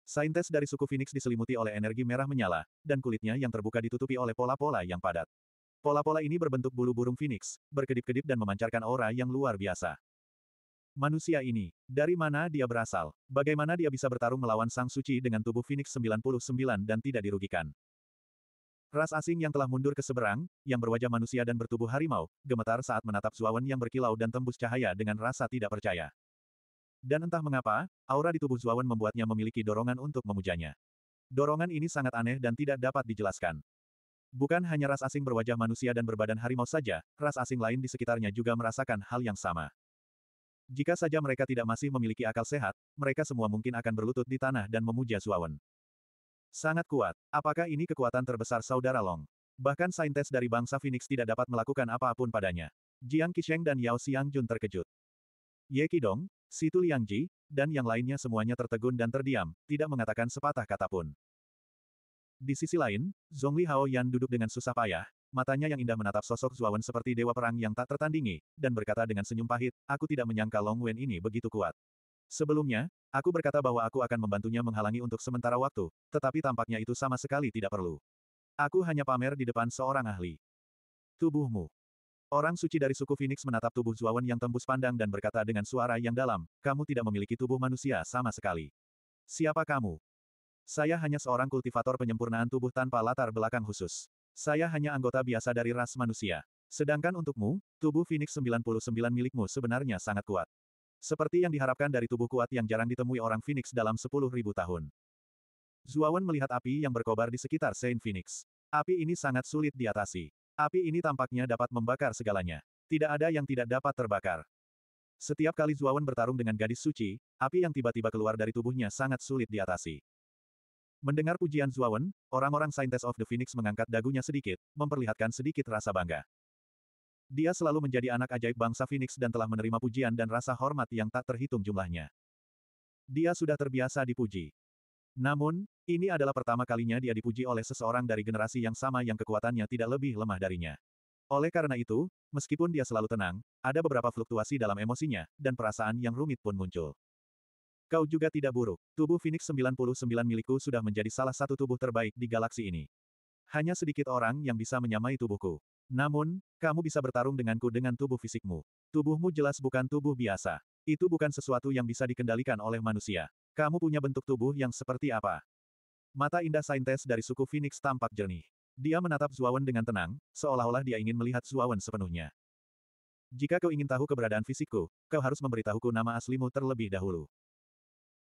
Saintes dari suku Phoenix diselimuti oleh energi merah menyala, dan kulitnya yang terbuka ditutupi oleh pola-pola yang padat. Pola-pola ini berbentuk bulu burung Phoenix, berkedip-kedip dan memancarkan aura yang luar biasa. Manusia ini, dari mana dia berasal? Bagaimana dia bisa bertarung melawan Sang Suci dengan tubuh Phoenix 99 dan tidak dirugikan? Ras asing yang telah mundur ke seberang, yang berwajah manusia dan bertubuh harimau, gemetar saat menatap Zuawan yang berkilau dan tembus cahaya dengan rasa tidak percaya. Dan entah mengapa, aura di tubuh Zuawan membuatnya memiliki dorongan untuk memujanya. Dorongan ini sangat aneh dan tidak dapat dijelaskan. Bukan hanya ras asing berwajah manusia dan berbadan harimau saja, ras asing lain di sekitarnya juga merasakan hal yang sama. Jika saja mereka tidak masih memiliki akal sehat, mereka semua mungkin akan berlutut di tanah dan memuja Zuawan. Sangat kuat. Apakah ini kekuatan terbesar saudara Long? Bahkan saintes dari bangsa Phoenix tidak dapat melakukan apapun padanya. Jiang Qisheng dan Yao Xiang Jun terkejut. Ye Qidong, Situ Ji, dan yang lainnya semuanya tertegun dan terdiam, tidak mengatakan sepatah kata pun. Di sisi lain, Zhongli Hao Yan duduk dengan susah payah, matanya yang indah menatap sosok Zuawan seperti dewa perang yang tak tertandingi, dan berkata dengan senyum pahit, aku tidak menyangka Long Wen ini begitu kuat. Sebelumnya, aku berkata bahwa aku akan membantunya menghalangi untuk sementara waktu, tetapi tampaknya itu sama sekali tidak perlu. Aku hanya pamer di depan seorang ahli. Tubuhmu. Orang suci dari suku Phoenix menatap tubuh Zuawan yang tembus pandang dan berkata dengan suara yang dalam, kamu tidak memiliki tubuh manusia sama sekali. Siapa kamu? Saya hanya seorang kultivator penyempurnaan tubuh tanpa latar belakang khusus. Saya hanya anggota biasa dari ras manusia. Sedangkan untukmu, tubuh Phoenix 99 milikmu sebenarnya sangat kuat. Seperti yang diharapkan dari tubuh kuat yang jarang ditemui orang Phoenix dalam sepuluh ribu tahun. Zuawan melihat api yang berkobar di sekitar Saint Phoenix. Api ini sangat sulit diatasi. Api ini tampaknya dapat membakar segalanya. Tidak ada yang tidak dapat terbakar. Setiap kali Zuawan bertarung dengan gadis suci, api yang tiba-tiba keluar dari tubuhnya sangat sulit diatasi. Mendengar pujian Zuawan, orang-orang Saintes of the Phoenix mengangkat dagunya sedikit, memperlihatkan sedikit rasa bangga. Dia selalu menjadi anak ajaib bangsa Phoenix dan telah menerima pujian dan rasa hormat yang tak terhitung jumlahnya. Dia sudah terbiasa dipuji. Namun, ini adalah pertama kalinya dia dipuji oleh seseorang dari generasi yang sama yang kekuatannya tidak lebih lemah darinya. Oleh karena itu, meskipun dia selalu tenang, ada beberapa fluktuasi dalam emosinya, dan perasaan yang rumit pun muncul. Kau juga tidak buruk. Tubuh Phoenix 99 milikku sudah menjadi salah satu tubuh terbaik di galaksi ini. Hanya sedikit orang yang bisa menyamai tubuhku. Namun, kamu bisa bertarung denganku dengan tubuh fisikmu. Tubuhmu jelas bukan tubuh biasa. Itu bukan sesuatu yang bisa dikendalikan oleh manusia. Kamu punya bentuk tubuh yang seperti apa? Mata indah saintes dari suku Phoenix tampak jernih. Dia menatap Zuawan dengan tenang, seolah-olah dia ingin melihat Zuawan sepenuhnya. Jika kau ingin tahu keberadaan fisikku, kau harus memberitahuku nama aslimu terlebih dahulu.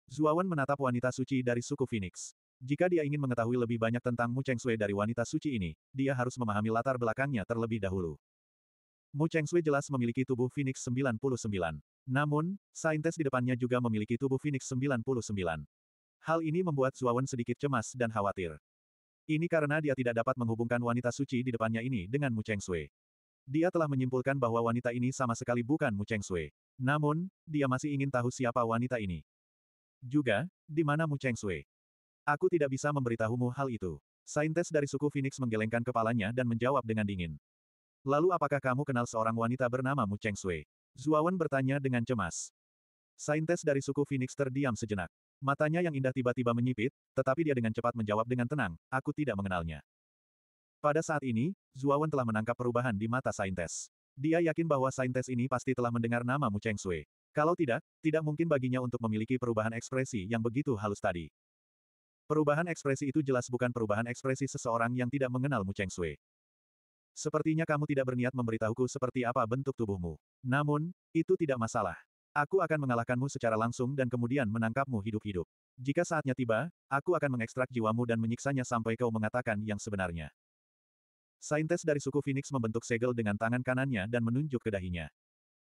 Zuawan menatap wanita suci dari suku Phoenix. Jika dia ingin mengetahui lebih banyak tentang Mu Cheng Sui dari wanita suci ini, dia harus memahami latar belakangnya terlebih dahulu. Mu Cheng Sui jelas memiliki tubuh Phoenix 99. Namun, saintes di depannya juga memiliki tubuh Phoenix 99. Hal ini membuat Zuawan sedikit cemas dan khawatir. Ini karena dia tidak dapat menghubungkan wanita suci di depannya ini dengan Mu Cheng Sui. Dia telah menyimpulkan bahwa wanita ini sama sekali bukan Mu Cheng Sui. Namun, dia masih ingin tahu siapa wanita ini. Juga, di mana Mu Cheng Sui. Aku tidak bisa memberitahumu hal itu. Saintes dari suku Phoenix menggelengkan kepalanya dan menjawab dengan dingin. Lalu apakah kamu kenal seorang wanita bernama Mu Cheng Sui? Zuawan bertanya dengan cemas. Saintes dari suku Phoenix terdiam sejenak. Matanya yang indah tiba-tiba menyipit, tetapi dia dengan cepat menjawab dengan tenang, aku tidak mengenalnya. Pada saat ini, Zuawan telah menangkap perubahan di mata Saintes. Dia yakin bahwa Saintes ini pasti telah mendengar nama Mu Cheng Sui. Kalau tidak, tidak mungkin baginya untuk memiliki perubahan ekspresi yang begitu halus tadi. Perubahan ekspresi itu jelas bukan perubahan ekspresi seseorang yang tidak mengenal Mu Cheng Sui. Sepertinya kamu tidak berniat memberitahuku seperti apa bentuk tubuhmu. Namun, itu tidak masalah. Aku akan mengalahkanmu secara langsung dan kemudian menangkapmu hidup-hidup. Jika saatnya tiba, aku akan mengekstrak jiwamu dan menyiksanya sampai kau mengatakan yang sebenarnya. Saintes dari suku Phoenix membentuk segel dengan tangan kanannya dan menunjuk ke dahinya.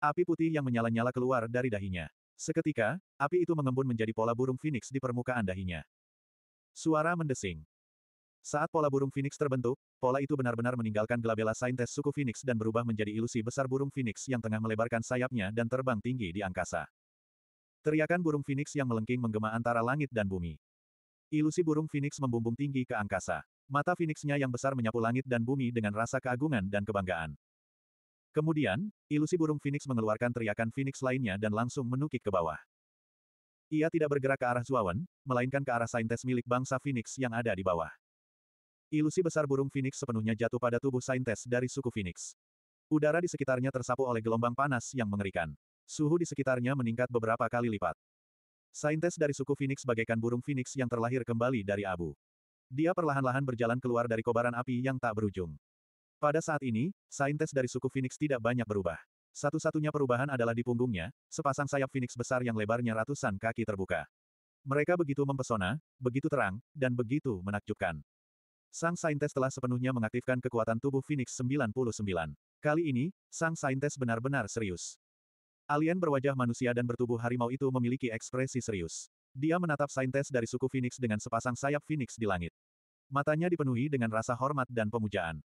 Api putih yang menyala-nyala keluar dari dahinya. Seketika, api itu mengembun menjadi pola burung Phoenix di permukaan dahinya. Suara mendesing. Saat pola burung Phoenix terbentuk, pola itu benar-benar meninggalkan glabella saintes suku Phoenix dan berubah menjadi ilusi besar burung Phoenix yang tengah melebarkan sayapnya dan terbang tinggi di angkasa. Teriakan burung Phoenix yang melengking menggema antara langit dan bumi. Ilusi burung Phoenix membumbung tinggi ke angkasa. Mata Phoenixnya yang besar menyapu langit dan bumi dengan rasa keagungan dan kebanggaan. Kemudian, ilusi burung Phoenix mengeluarkan teriakan Phoenix lainnya dan langsung menukik ke bawah. Ia tidak bergerak ke arah Zuawan, melainkan ke arah saintes milik bangsa Phoenix yang ada di bawah. Ilusi besar burung Phoenix sepenuhnya jatuh pada tubuh saintes dari suku Phoenix. Udara di sekitarnya tersapu oleh gelombang panas yang mengerikan. Suhu di sekitarnya meningkat beberapa kali lipat. Saintes dari suku Phoenix bagaikan burung Phoenix yang terlahir kembali dari abu. Dia perlahan-lahan berjalan keluar dari kobaran api yang tak berujung. Pada saat ini, saintes dari suku Phoenix tidak banyak berubah. Satu-satunya perubahan adalah di punggungnya, sepasang sayap Phoenix besar yang lebarnya ratusan kaki terbuka. Mereka begitu mempesona, begitu terang, dan begitu menakjubkan. Sang saintes telah sepenuhnya mengaktifkan kekuatan tubuh Phoenix 99. Kali ini, sang saintes benar-benar serius. Alien berwajah manusia dan bertubuh harimau itu memiliki ekspresi serius. Dia menatap saintes dari suku Phoenix dengan sepasang sayap Phoenix di langit. Matanya dipenuhi dengan rasa hormat dan pemujaan.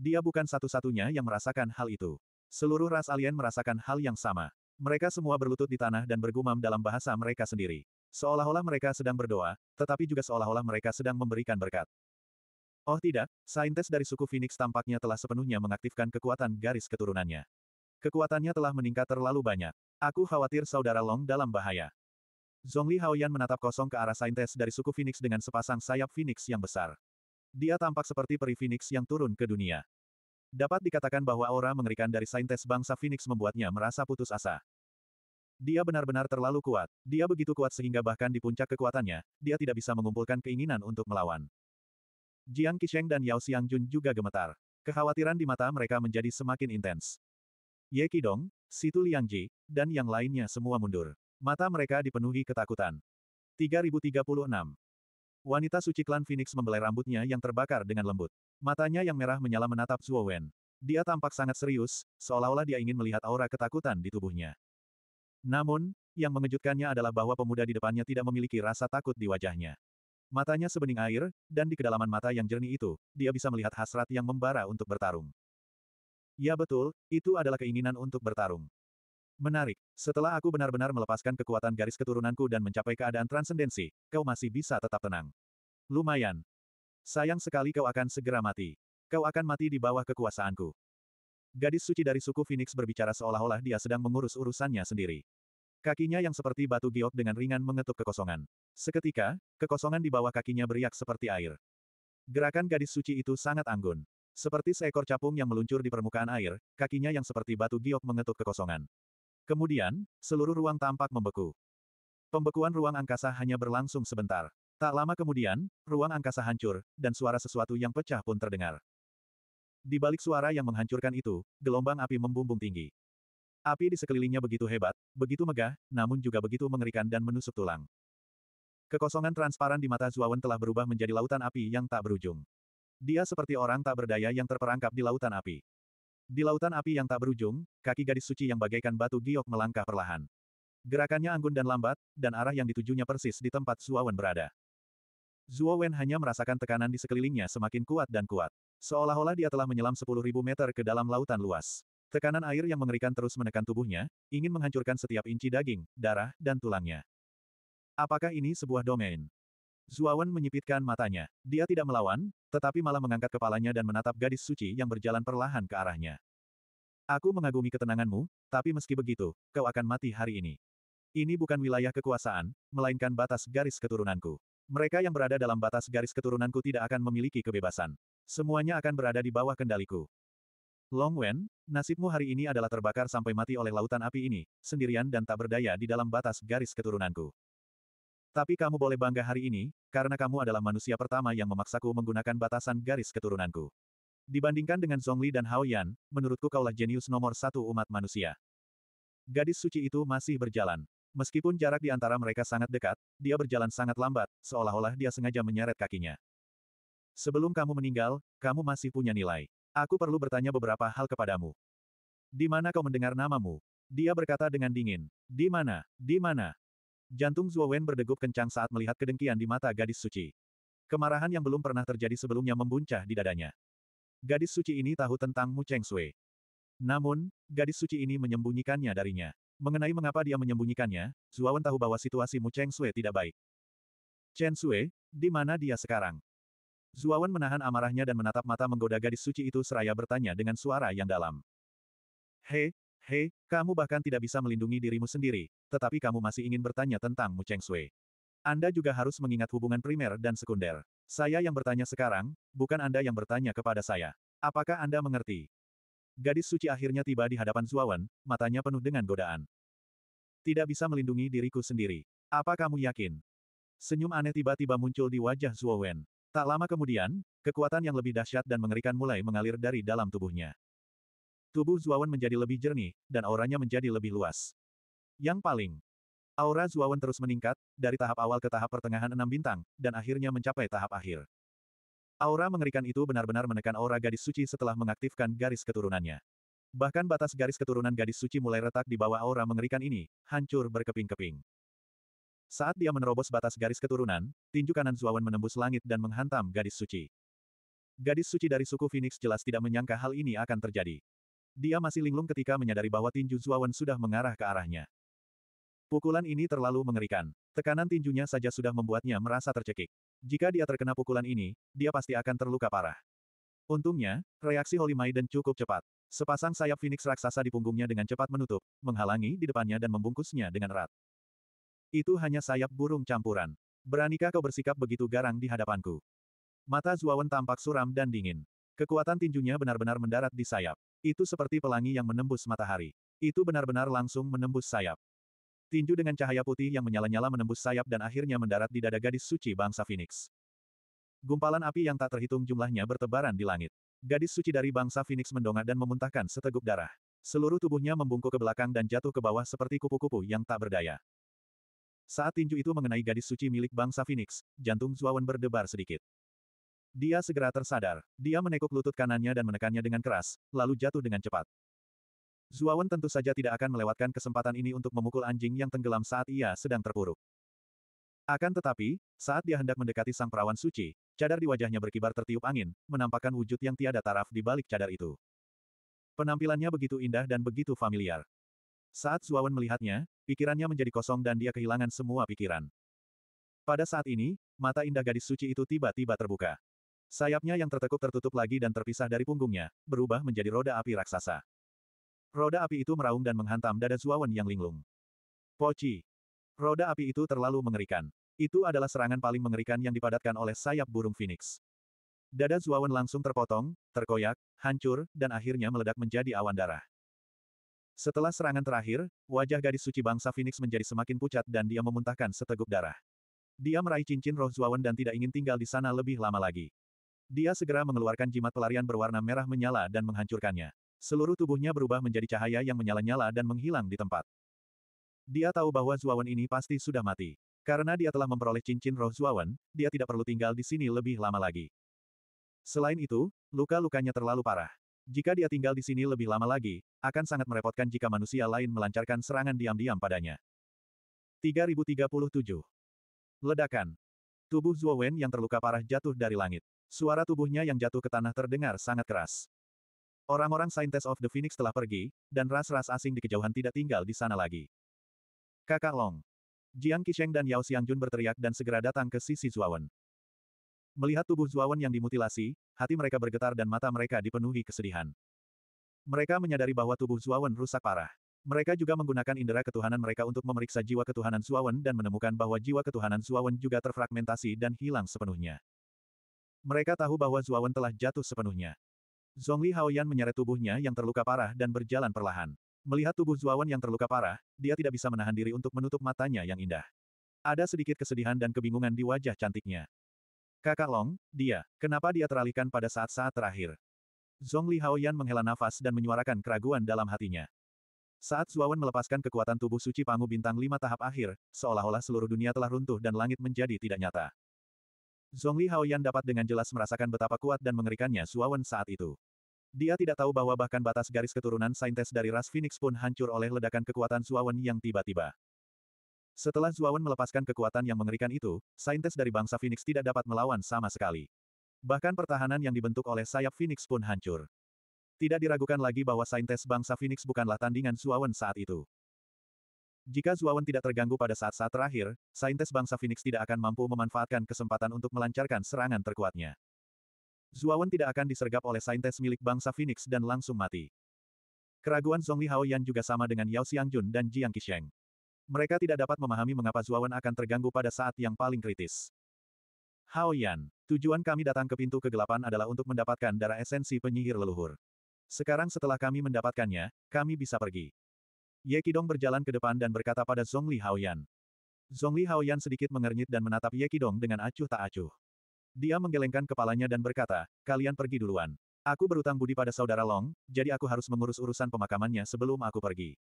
Dia bukan satu-satunya yang merasakan hal itu. Seluruh ras alien merasakan hal yang sama. Mereka semua berlutut di tanah dan bergumam dalam bahasa mereka sendiri. Seolah-olah mereka sedang berdoa, tetapi juga seolah-olah mereka sedang memberikan berkat. Oh tidak, saintes dari suku Phoenix tampaknya telah sepenuhnya mengaktifkan kekuatan garis keturunannya. Kekuatannya telah meningkat terlalu banyak. Aku khawatir saudara Long dalam bahaya. Zhongli Haoyan menatap kosong ke arah saintes dari suku Phoenix dengan sepasang sayap Phoenix yang besar. Dia tampak seperti peri Phoenix yang turun ke dunia. Dapat dikatakan bahwa aura mengerikan dari saintes bangsa Phoenix membuatnya merasa putus asa. Dia benar-benar terlalu kuat, dia begitu kuat sehingga bahkan di puncak kekuatannya, dia tidak bisa mengumpulkan keinginan untuk melawan. Jiang Qisheng dan Yao Xiangjun juga gemetar. Kekhawatiran di mata mereka menjadi semakin intens. Ye Qidong, Situ Liangji, dan yang lainnya semua mundur. Mata mereka dipenuhi ketakutan. 3036. Wanita suci klan Phoenix membelai rambutnya yang terbakar dengan lembut. Matanya yang merah menyala menatap Zuo Wen. Dia tampak sangat serius, seolah-olah dia ingin melihat aura ketakutan di tubuhnya. Namun, yang mengejutkannya adalah bahwa pemuda di depannya tidak memiliki rasa takut di wajahnya. Matanya sebening air, dan di kedalaman mata yang jernih itu, dia bisa melihat hasrat yang membara untuk bertarung. Ya betul, itu adalah keinginan untuk bertarung. Menarik, setelah aku benar-benar melepaskan kekuatan garis keturunanku dan mencapai keadaan transendensi, kau masih bisa tetap tenang. Lumayan, Sayang sekali kau akan segera mati. Kau akan mati di bawah kekuasaanku. Gadis suci dari suku Phoenix berbicara seolah-olah dia sedang mengurus urusannya sendiri. Kakinya yang seperti batu giok dengan ringan mengetuk kekosongan. Seketika, kekosongan di bawah kakinya beriak seperti air. Gerakan gadis suci itu sangat anggun. Seperti seekor capung yang meluncur di permukaan air, kakinya yang seperti batu giok mengetuk kekosongan. Kemudian, seluruh ruang tampak membeku. Pembekuan ruang angkasa hanya berlangsung sebentar. Tak lama kemudian, ruang angkasa hancur, dan suara sesuatu yang pecah pun terdengar. Di balik suara yang menghancurkan itu, gelombang api membumbung tinggi. Api di sekelilingnya begitu hebat, begitu megah, namun juga begitu mengerikan dan menusuk tulang. Kekosongan transparan di mata Zuawan telah berubah menjadi lautan api yang tak berujung. Dia seperti orang tak berdaya yang terperangkap di lautan api. Di lautan api yang tak berujung, kaki gadis suci yang bagaikan batu giok melangkah perlahan. Gerakannya anggun dan lambat, dan arah yang ditujunya persis di tempat Zuawan berada. Zuo Wen hanya merasakan tekanan di sekelilingnya semakin kuat dan kuat. Seolah-olah dia telah menyelam 10.000 meter ke dalam lautan luas. Tekanan air yang mengerikan terus menekan tubuhnya, ingin menghancurkan setiap inci daging, darah, dan tulangnya. Apakah ini sebuah domain? Wen menyipitkan matanya. Dia tidak melawan, tetapi malah mengangkat kepalanya dan menatap gadis suci yang berjalan perlahan ke arahnya. Aku mengagumi ketenanganmu, tapi meski begitu, kau akan mati hari ini. Ini bukan wilayah kekuasaan, melainkan batas garis keturunanku. Mereka yang berada dalam batas garis keturunanku tidak akan memiliki kebebasan. Semuanya akan berada di bawah kendaliku. Long Wen, nasibmu hari ini adalah terbakar sampai mati oleh lautan api ini, sendirian dan tak berdaya di dalam batas garis keturunanku. Tapi kamu boleh bangga hari ini, karena kamu adalah manusia pertama yang memaksaku menggunakan batasan garis keturunanku. Dibandingkan dengan Zhongli dan Hao Yan, menurutku kaulah jenius nomor satu umat manusia. Gadis suci itu masih berjalan. Meskipun jarak di antara mereka sangat dekat, dia berjalan sangat lambat, seolah-olah dia sengaja menyeret kakinya. Sebelum kamu meninggal, kamu masih punya nilai. Aku perlu bertanya beberapa hal kepadamu. Di mana kau mendengar namamu? Dia berkata dengan dingin. Di mana? Di mana? Jantung Wen berdegup kencang saat melihat kedengkian di mata gadis suci. Kemarahan yang belum pernah terjadi sebelumnya membuncah di dadanya. Gadis suci ini tahu tentang Mu Cheng Sui. Namun, gadis suci ini menyembunyikannya darinya. Mengenai mengapa dia menyembunyikannya, Zuawan tahu bahwa situasi Mu Cheng Sui tidak baik. Chen Sui, di mana dia sekarang? Zuawan menahan amarahnya dan menatap mata menggoda gadis suci itu seraya bertanya dengan suara yang dalam. Hei, hei, kamu bahkan tidak bisa melindungi dirimu sendiri, tetapi kamu masih ingin bertanya tentang Mu Cheng Sui. Anda juga harus mengingat hubungan primer dan sekunder. Saya yang bertanya sekarang, bukan Anda yang bertanya kepada saya. Apakah Anda mengerti? Gadis suci akhirnya tiba di hadapan Zuawan, matanya penuh dengan godaan. Tidak bisa melindungi diriku sendiri. Apa kamu yakin? Senyum aneh tiba-tiba muncul di wajah Zuawan. Tak lama kemudian, kekuatan yang lebih dahsyat dan mengerikan mulai mengalir dari dalam tubuhnya. Tubuh Zuawan menjadi lebih jernih, dan auranya menjadi lebih luas. Yang paling, aura Zuawan terus meningkat, dari tahap awal ke tahap pertengahan enam bintang, dan akhirnya mencapai tahap akhir. Aura mengerikan itu benar-benar menekan aura gadis suci setelah mengaktifkan garis keturunannya. Bahkan batas garis keturunan gadis suci mulai retak di bawah aura mengerikan ini, hancur berkeping-keping. Saat dia menerobos batas garis keturunan, tinju kanan Zuawan menembus langit dan menghantam gadis suci. Gadis suci dari suku Phoenix jelas tidak menyangka hal ini akan terjadi. Dia masih linglung ketika menyadari bahwa tinju Zuawan sudah mengarah ke arahnya. Pukulan ini terlalu mengerikan. Tekanan tinjunya saja sudah membuatnya merasa tercekik. Jika dia terkena pukulan ini, dia pasti akan terluka parah. Untungnya, reaksi Holy Maiden cukup cepat. Sepasang sayap Phoenix raksasa di punggungnya dengan cepat menutup, menghalangi di depannya dan membungkusnya dengan erat. Itu hanya sayap burung campuran. Beranikah kau bersikap begitu garang di hadapanku? Mata Zuawan tampak suram dan dingin. Kekuatan tinjunya benar-benar mendarat di sayap. Itu seperti pelangi yang menembus matahari. Itu benar-benar langsung menembus sayap. Tinju dengan cahaya putih yang menyala-nyala menembus sayap dan akhirnya mendarat di dada gadis suci bangsa Phoenix. Gumpalan api yang tak terhitung jumlahnya bertebaran di langit. Gadis suci dari bangsa Phoenix mendongak dan memuntahkan seteguk darah. Seluruh tubuhnya membungkuk ke belakang dan jatuh ke bawah seperti kupu-kupu yang tak berdaya. Saat tinju itu mengenai gadis suci milik bangsa Phoenix, jantung Zuawan berdebar sedikit. Dia segera tersadar. Dia menekuk lutut kanannya dan menekannya dengan keras, lalu jatuh dengan cepat. Zuawan tentu saja tidak akan melewatkan kesempatan ini untuk memukul anjing yang tenggelam saat ia sedang terpuruk. Akan tetapi, saat dia hendak mendekati sang perawan suci, cadar di wajahnya berkibar tertiup angin, menampakkan wujud yang tiada taraf di balik cadar itu. Penampilannya begitu indah dan begitu familiar. Saat Zuawan melihatnya, pikirannya menjadi kosong dan dia kehilangan semua pikiran. Pada saat ini, mata indah gadis suci itu tiba-tiba terbuka. Sayapnya yang tertekuk tertutup lagi dan terpisah dari punggungnya, berubah menjadi roda api raksasa. Roda api itu meraung dan menghantam dada Zuawan yang linglung. Poci. Roda api itu terlalu mengerikan. Itu adalah serangan paling mengerikan yang dipadatkan oleh sayap burung Phoenix. Dada Zuawan langsung terpotong, terkoyak, hancur, dan akhirnya meledak menjadi awan darah. Setelah serangan terakhir, wajah gadis suci bangsa Phoenix menjadi semakin pucat dan dia memuntahkan seteguk darah. Dia meraih cincin roh Zuawan dan tidak ingin tinggal di sana lebih lama lagi. Dia segera mengeluarkan jimat pelarian berwarna merah menyala dan menghancurkannya. Seluruh tubuhnya berubah menjadi cahaya yang menyala-nyala dan menghilang di tempat. Dia tahu bahwa Zuawan ini pasti sudah mati. Karena dia telah memperoleh cincin roh Zuawan, dia tidak perlu tinggal di sini lebih lama lagi. Selain itu, luka-lukanya terlalu parah. Jika dia tinggal di sini lebih lama lagi, akan sangat merepotkan jika manusia lain melancarkan serangan diam-diam padanya. 3037. Ledakan. Tubuh Zuawan yang terluka parah jatuh dari langit. Suara tubuhnya yang jatuh ke tanah terdengar sangat keras. Orang-orang Scientist of the Phoenix telah pergi, dan ras-ras asing di kejauhan tidak tinggal di sana lagi. Kakak Long. Jiang Qisheng dan Yao Xiangjun berteriak dan segera datang ke sisi Zuawan. Melihat tubuh Zuawan yang dimutilasi, hati mereka bergetar dan mata mereka dipenuhi kesedihan. Mereka menyadari bahwa tubuh Zuawan rusak parah. Mereka juga menggunakan indera ketuhanan mereka untuk memeriksa jiwa ketuhanan Zuawan dan menemukan bahwa jiwa ketuhanan Zuawan juga terfragmentasi dan hilang sepenuhnya. Mereka tahu bahwa Zuawan telah jatuh sepenuhnya. Zhongli Haoyan menyeret tubuhnya yang terluka parah dan berjalan perlahan. Melihat tubuh Zuawan yang terluka parah, dia tidak bisa menahan diri untuk menutup matanya yang indah. Ada sedikit kesedihan dan kebingungan di wajah cantiknya. Kakak Long, dia, kenapa dia teralihkan pada saat-saat terakhir? Zhongli Haoyan menghela nafas dan menyuarakan keraguan dalam hatinya. Saat Zuawan melepaskan kekuatan tubuh suci Pangu Bintang lima tahap akhir, seolah-olah seluruh dunia telah runtuh dan langit menjadi tidak nyata. Zhongli Haoyan dapat dengan jelas merasakan betapa kuat dan mengerikannya Suawen saat itu. Dia tidak tahu bahwa bahkan batas garis keturunan saintes dari ras Phoenix pun hancur oleh ledakan kekuatan Suawen yang tiba-tiba. Setelah Zuawan melepaskan kekuatan yang mengerikan itu, saintes dari bangsa Phoenix tidak dapat melawan sama sekali. Bahkan pertahanan yang dibentuk oleh sayap Phoenix pun hancur. Tidak diragukan lagi bahwa saintes bangsa Phoenix bukanlah tandingan Suawen saat itu. Jika Zuawan tidak terganggu pada saat-saat terakhir, saintes bangsa Phoenix tidak akan mampu memanfaatkan kesempatan untuk melancarkan serangan terkuatnya. Zuawan tidak akan disergap oleh saintes milik bangsa Phoenix dan langsung mati. Keraguan Hao Yan juga sama dengan Yao Xiangjun dan Jiang Qisheng. Mereka tidak dapat memahami mengapa Zuawan akan terganggu pada saat yang paling kritis. Hao Yan, tujuan kami datang ke pintu kegelapan adalah untuk mendapatkan darah esensi penyihir leluhur. Sekarang setelah kami mendapatkannya, kami bisa pergi. Ye Kidong berjalan ke depan dan berkata pada Zhong Li Haoyan. Zhong Li Haoyan sedikit mengernyit dan menatap Ye Kidong dengan acuh tak acuh. Dia menggelengkan kepalanya dan berkata, kalian pergi duluan. Aku berutang budi pada saudara Long, jadi aku harus mengurus urusan pemakamannya sebelum aku pergi.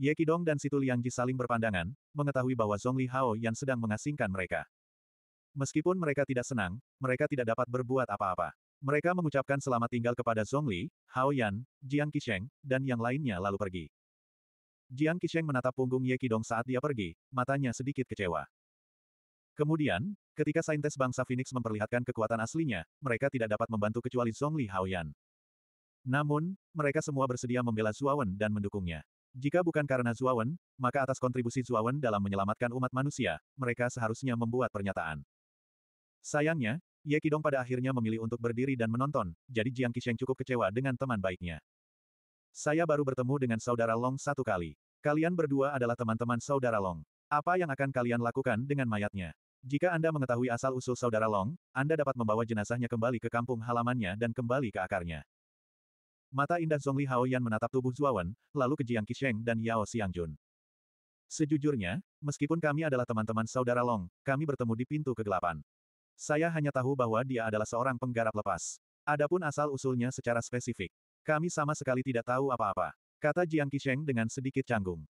Ye Kidong dan Situ Liang Ji saling berpandangan, mengetahui bahwa Zhong Li Hao Haoyan sedang mengasingkan mereka. Meskipun mereka tidak senang, mereka tidak dapat berbuat apa-apa. Mereka mengucapkan selamat tinggal kepada Li Hao Yan, Jiang Qisheng, dan yang lainnya lalu pergi. Jiang Kisheng menatap punggung Ye Qidong saat dia pergi, matanya sedikit kecewa. Kemudian, ketika saintes bangsa Phoenix memperlihatkan kekuatan aslinya, mereka tidak dapat membantu kecuali Song Zhongli Haoyan. Namun, mereka semua bersedia membela Zuawan dan mendukungnya. Jika bukan karena Zuawan, maka atas kontribusi Zuawan dalam menyelamatkan umat manusia, mereka seharusnya membuat pernyataan. Sayangnya, Ye Qidong pada akhirnya memilih untuk berdiri dan menonton, jadi Jiang Kisheng cukup kecewa dengan teman baiknya. Saya baru bertemu dengan saudara Long satu kali. Kalian berdua adalah teman-teman saudara Long. Apa yang akan kalian lakukan dengan mayatnya? Jika Anda mengetahui asal-usul saudara Long, Anda dapat membawa jenazahnya kembali ke kampung halamannya dan kembali ke akarnya. Mata indah Zhongli Hao Yan menatap tubuh Zuawan, lalu ke Jiang Qisheng dan Yao Xiangjun. Sejujurnya, meskipun kami adalah teman-teman saudara Long, kami bertemu di pintu kegelapan. Saya hanya tahu bahwa dia adalah seorang penggarap lepas. Adapun asal-usulnya secara spesifik, kami sama sekali tidak tahu apa-apa. Kata Jiang Qisheng dengan sedikit canggung.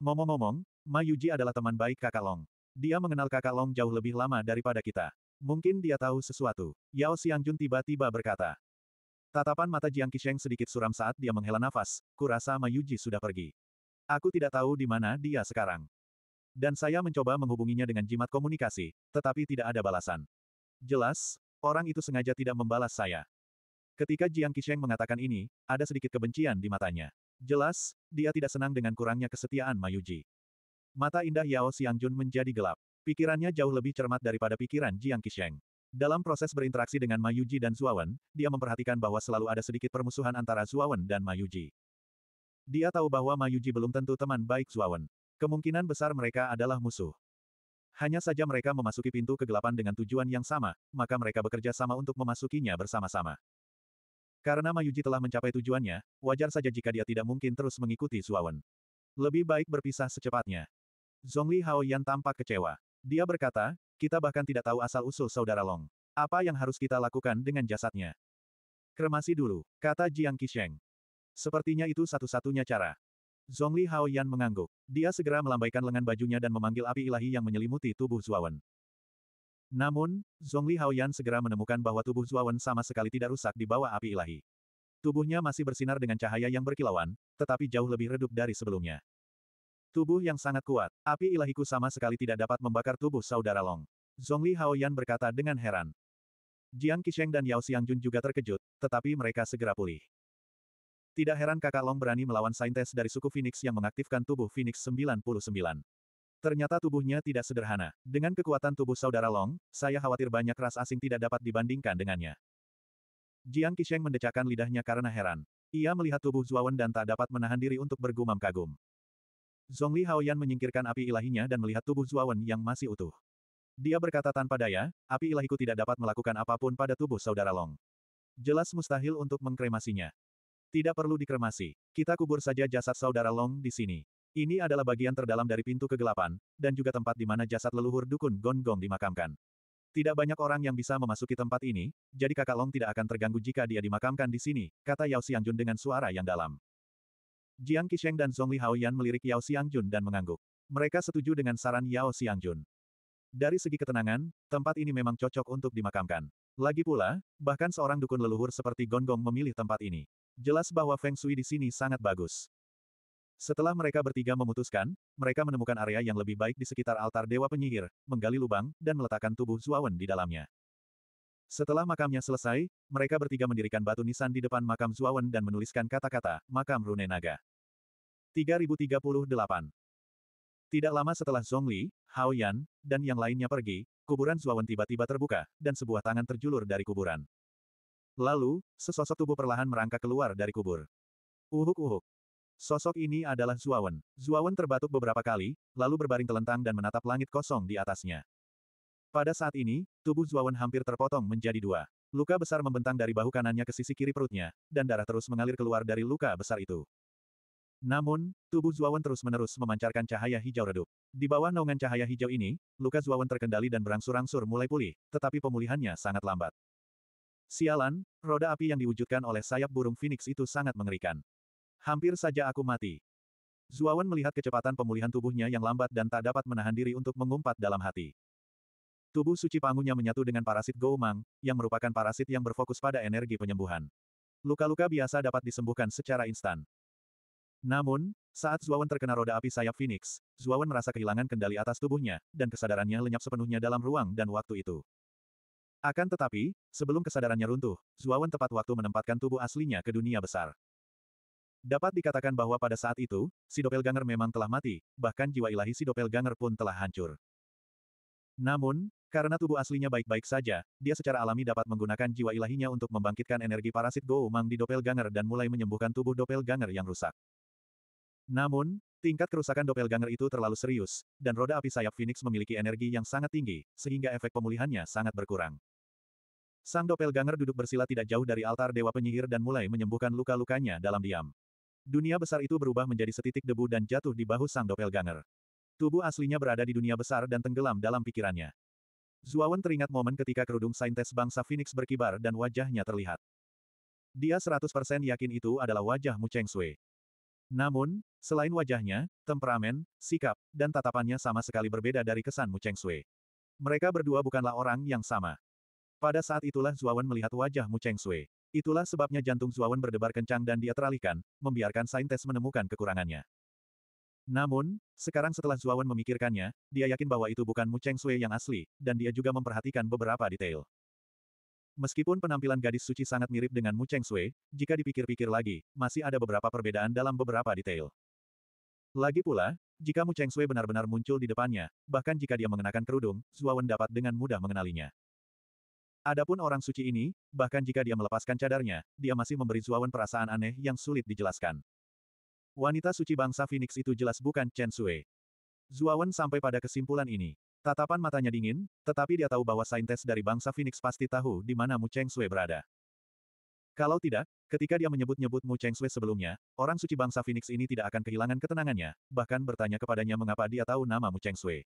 Ngomong-ngomong, Ma Yuji adalah teman baik kakak Long. Dia mengenal kakak Long jauh lebih lama daripada kita. Mungkin dia tahu sesuatu. Yao Xiangjun tiba-tiba berkata. Tatapan mata Jiang Qisheng sedikit suram saat dia menghela nafas, kurasa Ma Yuji sudah pergi. Aku tidak tahu di mana dia sekarang. Dan saya mencoba menghubunginya dengan jimat komunikasi, tetapi tidak ada balasan. Jelas, orang itu sengaja tidak membalas saya. Ketika Jiang Qisheng mengatakan ini, ada sedikit kebencian di matanya. Jelas, dia tidak senang dengan kurangnya kesetiaan Mayuji. Mata indah Yao Xiangjun menjadi gelap. Pikirannya jauh lebih cermat daripada pikiran Jiang Qisheng. Dalam proses berinteraksi dengan Mayuji dan Zuawan, dia memperhatikan bahwa selalu ada sedikit permusuhan antara Zuawan dan Mayuji. Dia tahu bahwa Mayuji belum tentu teman baik Zuawan. Kemungkinan besar mereka adalah musuh. Hanya saja mereka memasuki pintu kegelapan dengan tujuan yang sama, maka mereka bekerja sama untuk memasukinya bersama-sama. Karena Mayuji telah mencapai tujuannya, wajar saja jika dia tidak mungkin terus mengikuti Suawen. Lebih baik berpisah secepatnya. Zhongli Haoyan tampak kecewa. Dia berkata, kita bahkan tidak tahu asal-usul saudara Long. Apa yang harus kita lakukan dengan jasadnya? Kremasi dulu, kata Jiang Qisheng. Sepertinya itu satu-satunya cara. Zhongli Haoyan mengangguk. Dia segera melambaikan lengan bajunya dan memanggil api ilahi yang menyelimuti tubuh Zuawan. Namun, Zhongli Haoyan segera menemukan bahwa tubuh Zuawan sama sekali tidak rusak di bawah api ilahi. Tubuhnya masih bersinar dengan cahaya yang berkilauan, tetapi jauh lebih redup dari sebelumnya. Tubuh yang sangat kuat, api ilahiku sama sekali tidak dapat membakar tubuh saudara Long. Zhongli Haoyan berkata dengan heran. Jiang Qisheng dan Yao Xiangjun juga terkejut, tetapi mereka segera pulih. Tidak heran kakak Long berani melawan saintes dari suku Phoenix yang mengaktifkan tubuh Phoenix 99. Ternyata tubuhnya tidak sederhana. Dengan kekuatan tubuh saudara Long, saya khawatir banyak ras asing tidak dapat dibandingkan dengannya. Jiang Qisheng mendecakkan lidahnya karena heran. Ia melihat tubuh Zuawan dan tak dapat menahan diri untuk bergumam kagum. Zhongli Haoyan menyingkirkan api ilahinya dan melihat tubuh Zuawan yang masih utuh. Dia berkata tanpa daya, api ilahiku tidak dapat melakukan apapun pada tubuh saudara Long. Jelas mustahil untuk mengkremasinya. Tidak perlu dikremasi. Kita kubur saja jasad saudara Long di sini. Ini adalah bagian terdalam dari pintu kegelapan, dan juga tempat di mana jasad leluhur dukun Gong Gong dimakamkan. Tidak banyak orang yang bisa memasuki tempat ini, jadi kakak Long tidak akan terganggu jika dia dimakamkan di sini, kata Yao Xiangjun dengan suara yang dalam. Jiang Qisheng dan Zhong Li Haoyan melirik Yao Xiangjun dan mengangguk. Mereka setuju dengan saran Yao Xiangjun. Dari segi ketenangan, tempat ini memang cocok untuk dimakamkan. Lagi pula, bahkan seorang dukun leluhur seperti Gong Gong memilih tempat ini. Jelas bahwa Feng Shui di sini sangat bagus. Setelah mereka bertiga memutuskan, mereka menemukan area yang lebih baik di sekitar altar Dewa Penyihir, menggali lubang, dan meletakkan tubuh Zuawan di dalamnya. Setelah makamnya selesai, mereka bertiga mendirikan batu nisan di depan makam Zuawan dan menuliskan kata-kata, makam Rune Naga. 3038 Tidak lama setelah Zhongli, Li, Hao Yan, dan yang lainnya pergi, kuburan Zuawan tiba-tiba terbuka, dan sebuah tangan terjulur dari kuburan. Lalu, sesosok tubuh perlahan merangkak keluar dari kubur. Uhuk-uhuk. Sosok ini adalah Zuawan. Zuawan terbatuk beberapa kali, lalu berbaring telentang dan menatap langit kosong di atasnya. Pada saat ini, tubuh Zuawan hampir terpotong menjadi dua. Luka besar membentang dari bahu kanannya ke sisi kiri perutnya, dan darah terus mengalir keluar dari luka besar itu. Namun, tubuh Zuawan terus-menerus memancarkan cahaya hijau redup. Di bawah naungan cahaya hijau ini, luka Zuawan terkendali dan berangsur-angsur mulai pulih, tetapi pemulihannya sangat lambat. Sialan, roda api yang diwujudkan oleh sayap burung phoenix itu sangat mengerikan. Hampir saja aku mati. Zuawan melihat kecepatan pemulihan tubuhnya yang lambat dan tak dapat menahan diri untuk mengumpat dalam hati. Tubuh suci pangunya menyatu dengan parasit Goumang, yang merupakan parasit yang berfokus pada energi penyembuhan. Luka-luka biasa dapat disembuhkan secara instan. Namun, saat Zuawan terkena roda api sayap Phoenix, Zuawan merasa kehilangan kendali atas tubuhnya, dan kesadarannya lenyap sepenuhnya dalam ruang dan waktu itu. Akan tetapi, sebelum kesadarannya runtuh, Zuawan tepat waktu menempatkan tubuh aslinya ke dunia besar. Dapat dikatakan bahwa pada saat itu, si doppelganger memang telah mati, bahkan jiwa ilahi si doppelganger pun telah hancur. Namun, karena tubuh aslinya baik-baik saja, dia secara alami dapat menggunakan jiwa ilahinya untuk membangkitkan energi parasit Go Mang di doppelganger dan mulai menyembuhkan tubuh doppelganger yang rusak. Namun, tingkat kerusakan doppelganger itu terlalu serius, dan roda api sayap Phoenix memiliki energi yang sangat tinggi, sehingga efek pemulihannya sangat berkurang. Sang doppelganger duduk bersila tidak jauh dari altar dewa penyihir dan mulai menyembuhkan luka-lukanya dalam diam. Dunia besar itu berubah menjadi setitik debu dan jatuh di bahu sang doppelganger. Tubuh aslinya berada di dunia besar dan tenggelam dalam pikirannya. Zuawan teringat momen ketika kerudung saintes bangsa Phoenix berkibar dan wajahnya terlihat. Dia 100% yakin itu adalah wajah Mu Cheng Sui. Namun, selain wajahnya, temperamen, sikap, dan tatapannya sama sekali berbeda dari kesan Mu Cheng Sui. Mereka berdua bukanlah orang yang sama. Pada saat itulah Zuawan melihat wajah Mu Cheng Sui. Itulah sebabnya jantung Zuawan berdebar kencang dan dia teralihkan, membiarkan saintes menemukan kekurangannya. Namun, sekarang setelah Zuawan memikirkannya, dia yakin bahwa itu bukan Mu Cheng Sui yang asli, dan dia juga memperhatikan beberapa detail. Meskipun penampilan gadis suci sangat mirip dengan Mu Cheng Sui, jika dipikir-pikir lagi, masih ada beberapa perbedaan dalam beberapa detail. Lagi pula, jika Mu Cheng Sui benar-benar muncul di depannya, bahkan jika dia mengenakan kerudung, Zuawan dapat dengan mudah mengenalinya. Adapun orang suci ini, bahkan jika dia melepaskan cadarnya, dia masih memberi Zuawan perasaan aneh yang sulit dijelaskan. Wanita suci bangsa Phoenix itu jelas bukan Chen Sui. Zuawan sampai pada kesimpulan ini. Tatapan matanya dingin, tetapi dia tahu bahwa saintes dari bangsa Phoenix pasti tahu di mana Mu Cheng Sui berada. Kalau tidak, ketika dia menyebut-nyebut Mu Cheng Sui sebelumnya, orang suci bangsa Phoenix ini tidak akan kehilangan ketenangannya, bahkan bertanya kepadanya mengapa dia tahu nama Mu Cheng Sui.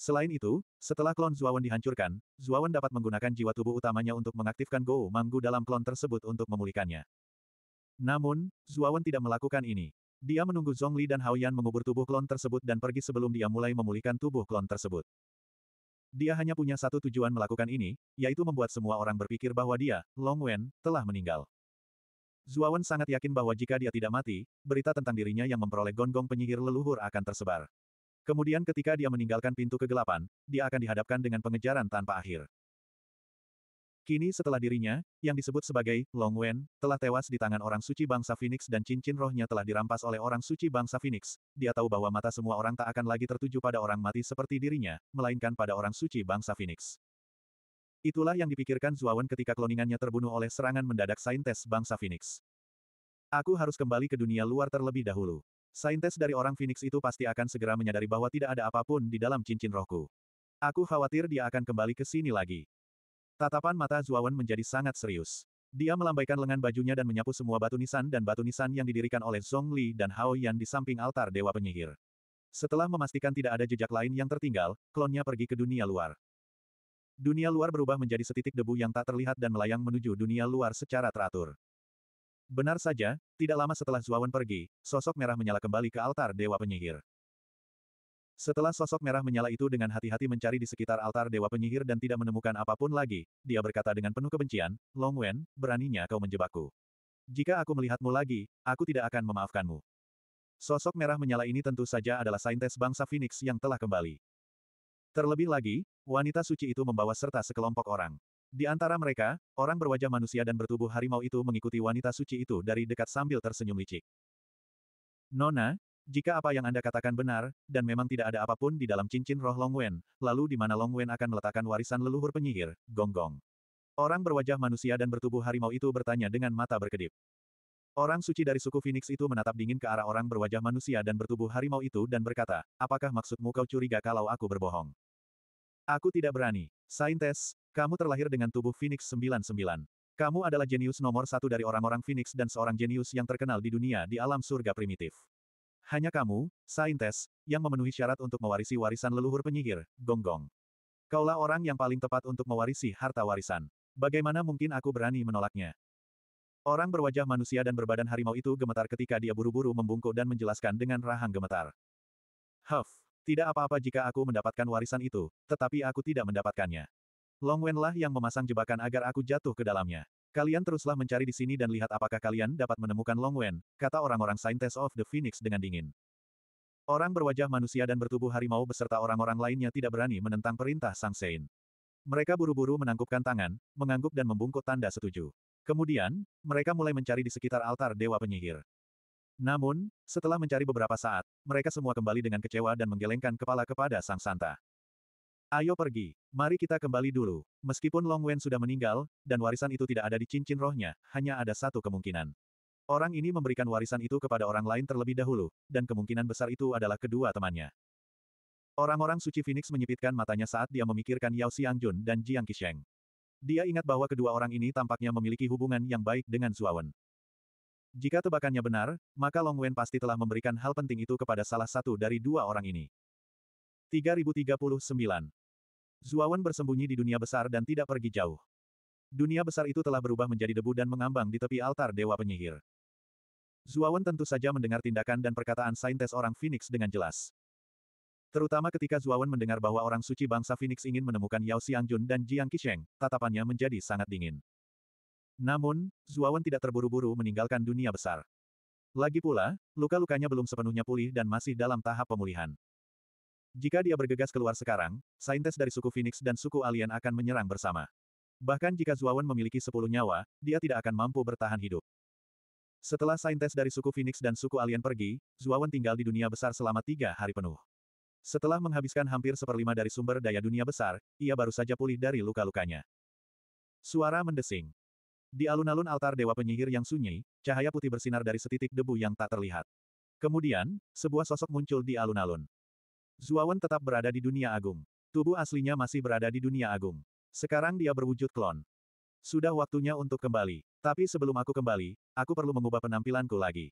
Selain itu, setelah klon Zuawan dihancurkan, Zuawan dapat menggunakan jiwa tubuh utamanya untuk mengaktifkan Gou Manggu dalam klon tersebut untuk memulihkannya. Namun, Zuawan tidak melakukan ini. Dia menunggu Zhongli dan Haoyan mengubur tubuh klon tersebut dan pergi sebelum dia mulai memulihkan tubuh klon tersebut. Dia hanya punya satu tujuan melakukan ini, yaitu membuat semua orang berpikir bahwa dia, Long Wen, telah meninggal. Zuawan sangat yakin bahwa jika dia tidak mati, berita tentang dirinya yang memperoleh gonggong penyihir leluhur akan tersebar. Kemudian ketika dia meninggalkan pintu kegelapan, dia akan dihadapkan dengan pengejaran tanpa akhir. Kini setelah dirinya, yang disebut sebagai Long Wen, telah tewas di tangan orang suci bangsa Phoenix dan cincin rohnya telah dirampas oleh orang suci bangsa Phoenix, dia tahu bahwa mata semua orang tak akan lagi tertuju pada orang mati seperti dirinya, melainkan pada orang suci bangsa Phoenix. Itulah yang dipikirkan Zuawan ketika kloningannya terbunuh oleh serangan mendadak saintes bangsa Phoenix. Aku harus kembali ke dunia luar terlebih dahulu. Saintes dari orang Phoenix itu pasti akan segera menyadari bahwa tidak ada apapun di dalam cincin rohku. Aku khawatir dia akan kembali ke sini lagi. Tatapan mata Zuawan menjadi sangat serius. Dia melambaikan lengan bajunya dan menyapu semua batu nisan dan batu nisan yang didirikan oleh Zhong Li dan Hao Yan di samping altar Dewa Penyihir. Setelah memastikan tidak ada jejak lain yang tertinggal, klonnya pergi ke dunia luar. Dunia luar berubah menjadi setitik debu yang tak terlihat dan melayang menuju dunia luar secara teratur. Benar saja, tidak lama setelah Zuawan pergi, sosok merah menyala kembali ke altar Dewa Penyihir. Setelah sosok merah menyala itu dengan hati-hati mencari di sekitar altar Dewa Penyihir dan tidak menemukan apapun lagi, dia berkata dengan penuh kebencian, Long Wen, beraninya kau menjebakku. Jika aku melihatmu lagi, aku tidak akan memaafkanmu. Sosok merah menyala ini tentu saja adalah saintes bangsa Phoenix yang telah kembali. Terlebih lagi, wanita suci itu membawa serta sekelompok orang. Di antara mereka, orang berwajah manusia dan bertubuh harimau itu mengikuti wanita suci itu dari dekat sambil tersenyum licik. Nona, jika apa yang Anda katakan benar, dan memang tidak ada apapun di dalam cincin roh Longwen, lalu di mana Longwen akan meletakkan warisan leluhur penyihir, Gonggong. Orang berwajah manusia dan bertubuh harimau itu bertanya dengan mata berkedip. Orang suci dari suku Phoenix itu menatap dingin ke arah orang berwajah manusia dan bertubuh harimau itu dan berkata, apakah maksudmu kau curiga kalau aku berbohong? Aku tidak berani. Saintes, kamu terlahir dengan tubuh Phoenix 99. Kamu adalah jenius nomor satu dari orang-orang Phoenix dan seorang jenius yang terkenal di dunia di alam surga primitif. Hanya kamu, Saintes, yang memenuhi syarat untuk mewarisi warisan leluhur penyihir, Gonggong. Kaulah orang yang paling tepat untuk mewarisi harta warisan. Bagaimana mungkin aku berani menolaknya? Orang berwajah manusia dan berbadan harimau itu gemetar ketika dia buru-buru membungkuk dan menjelaskan dengan rahang gemetar. Huff. Tidak apa-apa jika aku mendapatkan warisan itu, tetapi aku tidak mendapatkannya. Long Wenlah yang memasang jebakan agar aku jatuh ke dalamnya. Kalian teruslah mencari di sini dan lihat apakah kalian dapat menemukan Long Wen, kata orang-orang Scientist of the Phoenix dengan dingin. Orang berwajah manusia dan bertubuh harimau beserta orang-orang lainnya tidak berani menentang perintah Sang Sein. Mereka buru-buru menangkupkan tangan, mengangguk dan membungkuk tanda setuju. Kemudian, mereka mulai mencari di sekitar altar Dewa Penyihir. Namun, setelah mencari beberapa saat, mereka semua kembali dengan kecewa dan menggelengkan kepala kepada Sang Santa. Ayo pergi, mari kita kembali dulu. Meskipun Long Wen sudah meninggal, dan warisan itu tidak ada di cincin rohnya, hanya ada satu kemungkinan. Orang ini memberikan warisan itu kepada orang lain terlebih dahulu, dan kemungkinan besar itu adalah kedua temannya. Orang-orang suci Phoenix menyipitkan matanya saat dia memikirkan Yao Xiangjun dan Jiang Qisheng. Dia ingat bahwa kedua orang ini tampaknya memiliki hubungan yang baik dengan Wen. Jika tebakannya benar, maka Long Wen pasti telah memberikan hal penting itu kepada salah satu dari dua orang ini. 3039. Zuawan bersembunyi di dunia besar dan tidak pergi jauh. Dunia besar itu telah berubah menjadi debu dan mengambang di tepi altar Dewa Penyihir. Zuawan tentu saja mendengar tindakan dan perkataan saintes orang Phoenix dengan jelas. Terutama ketika Zuawan mendengar bahwa orang suci bangsa Phoenix ingin menemukan Yao Xiangjun dan Jiang Qisheng, tatapannya menjadi sangat dingin. Namun, Zuawan tidak terburu-buru meninggalkan dunia besar. Lagi pula, luka-lukanya belum sepenuhnya pulih dan masih dalam tahap pemulihan. Jika dia bergegas keluar sekarang, saintes dari suku Phoenix dan suku alien akan menyerang bersama. Bahkan jika Zuawan memiliki sepuluh nyawa, dia tidak akan mampu bertahan hidup. Setelah saintes dari suku Phoenix dan suku alien pergi, Zuawan tinggal di dunia besar selama tiga hari penuh. Setelah menghabiskan hampir seperlima dari sumber daya dunia besar, ia baru saja pulih dari luka-lukanya. Suara mendesing. Di alun-alun altar dewa penyihir yang sunyi, cahaya putih bersinar dari setitik debu yang tak terlihat. Kemudian, sebuah sosok muncul di alun-alun. Zuawan tetap berada di dunia agung. Tubuh aslinya masih berada di dunia agung. Sekarang dia berwujud klon. Sudah waktunya untuk kembali. Tapi sebelum aku kembali, aku perlu mengubah penampilanku lagi.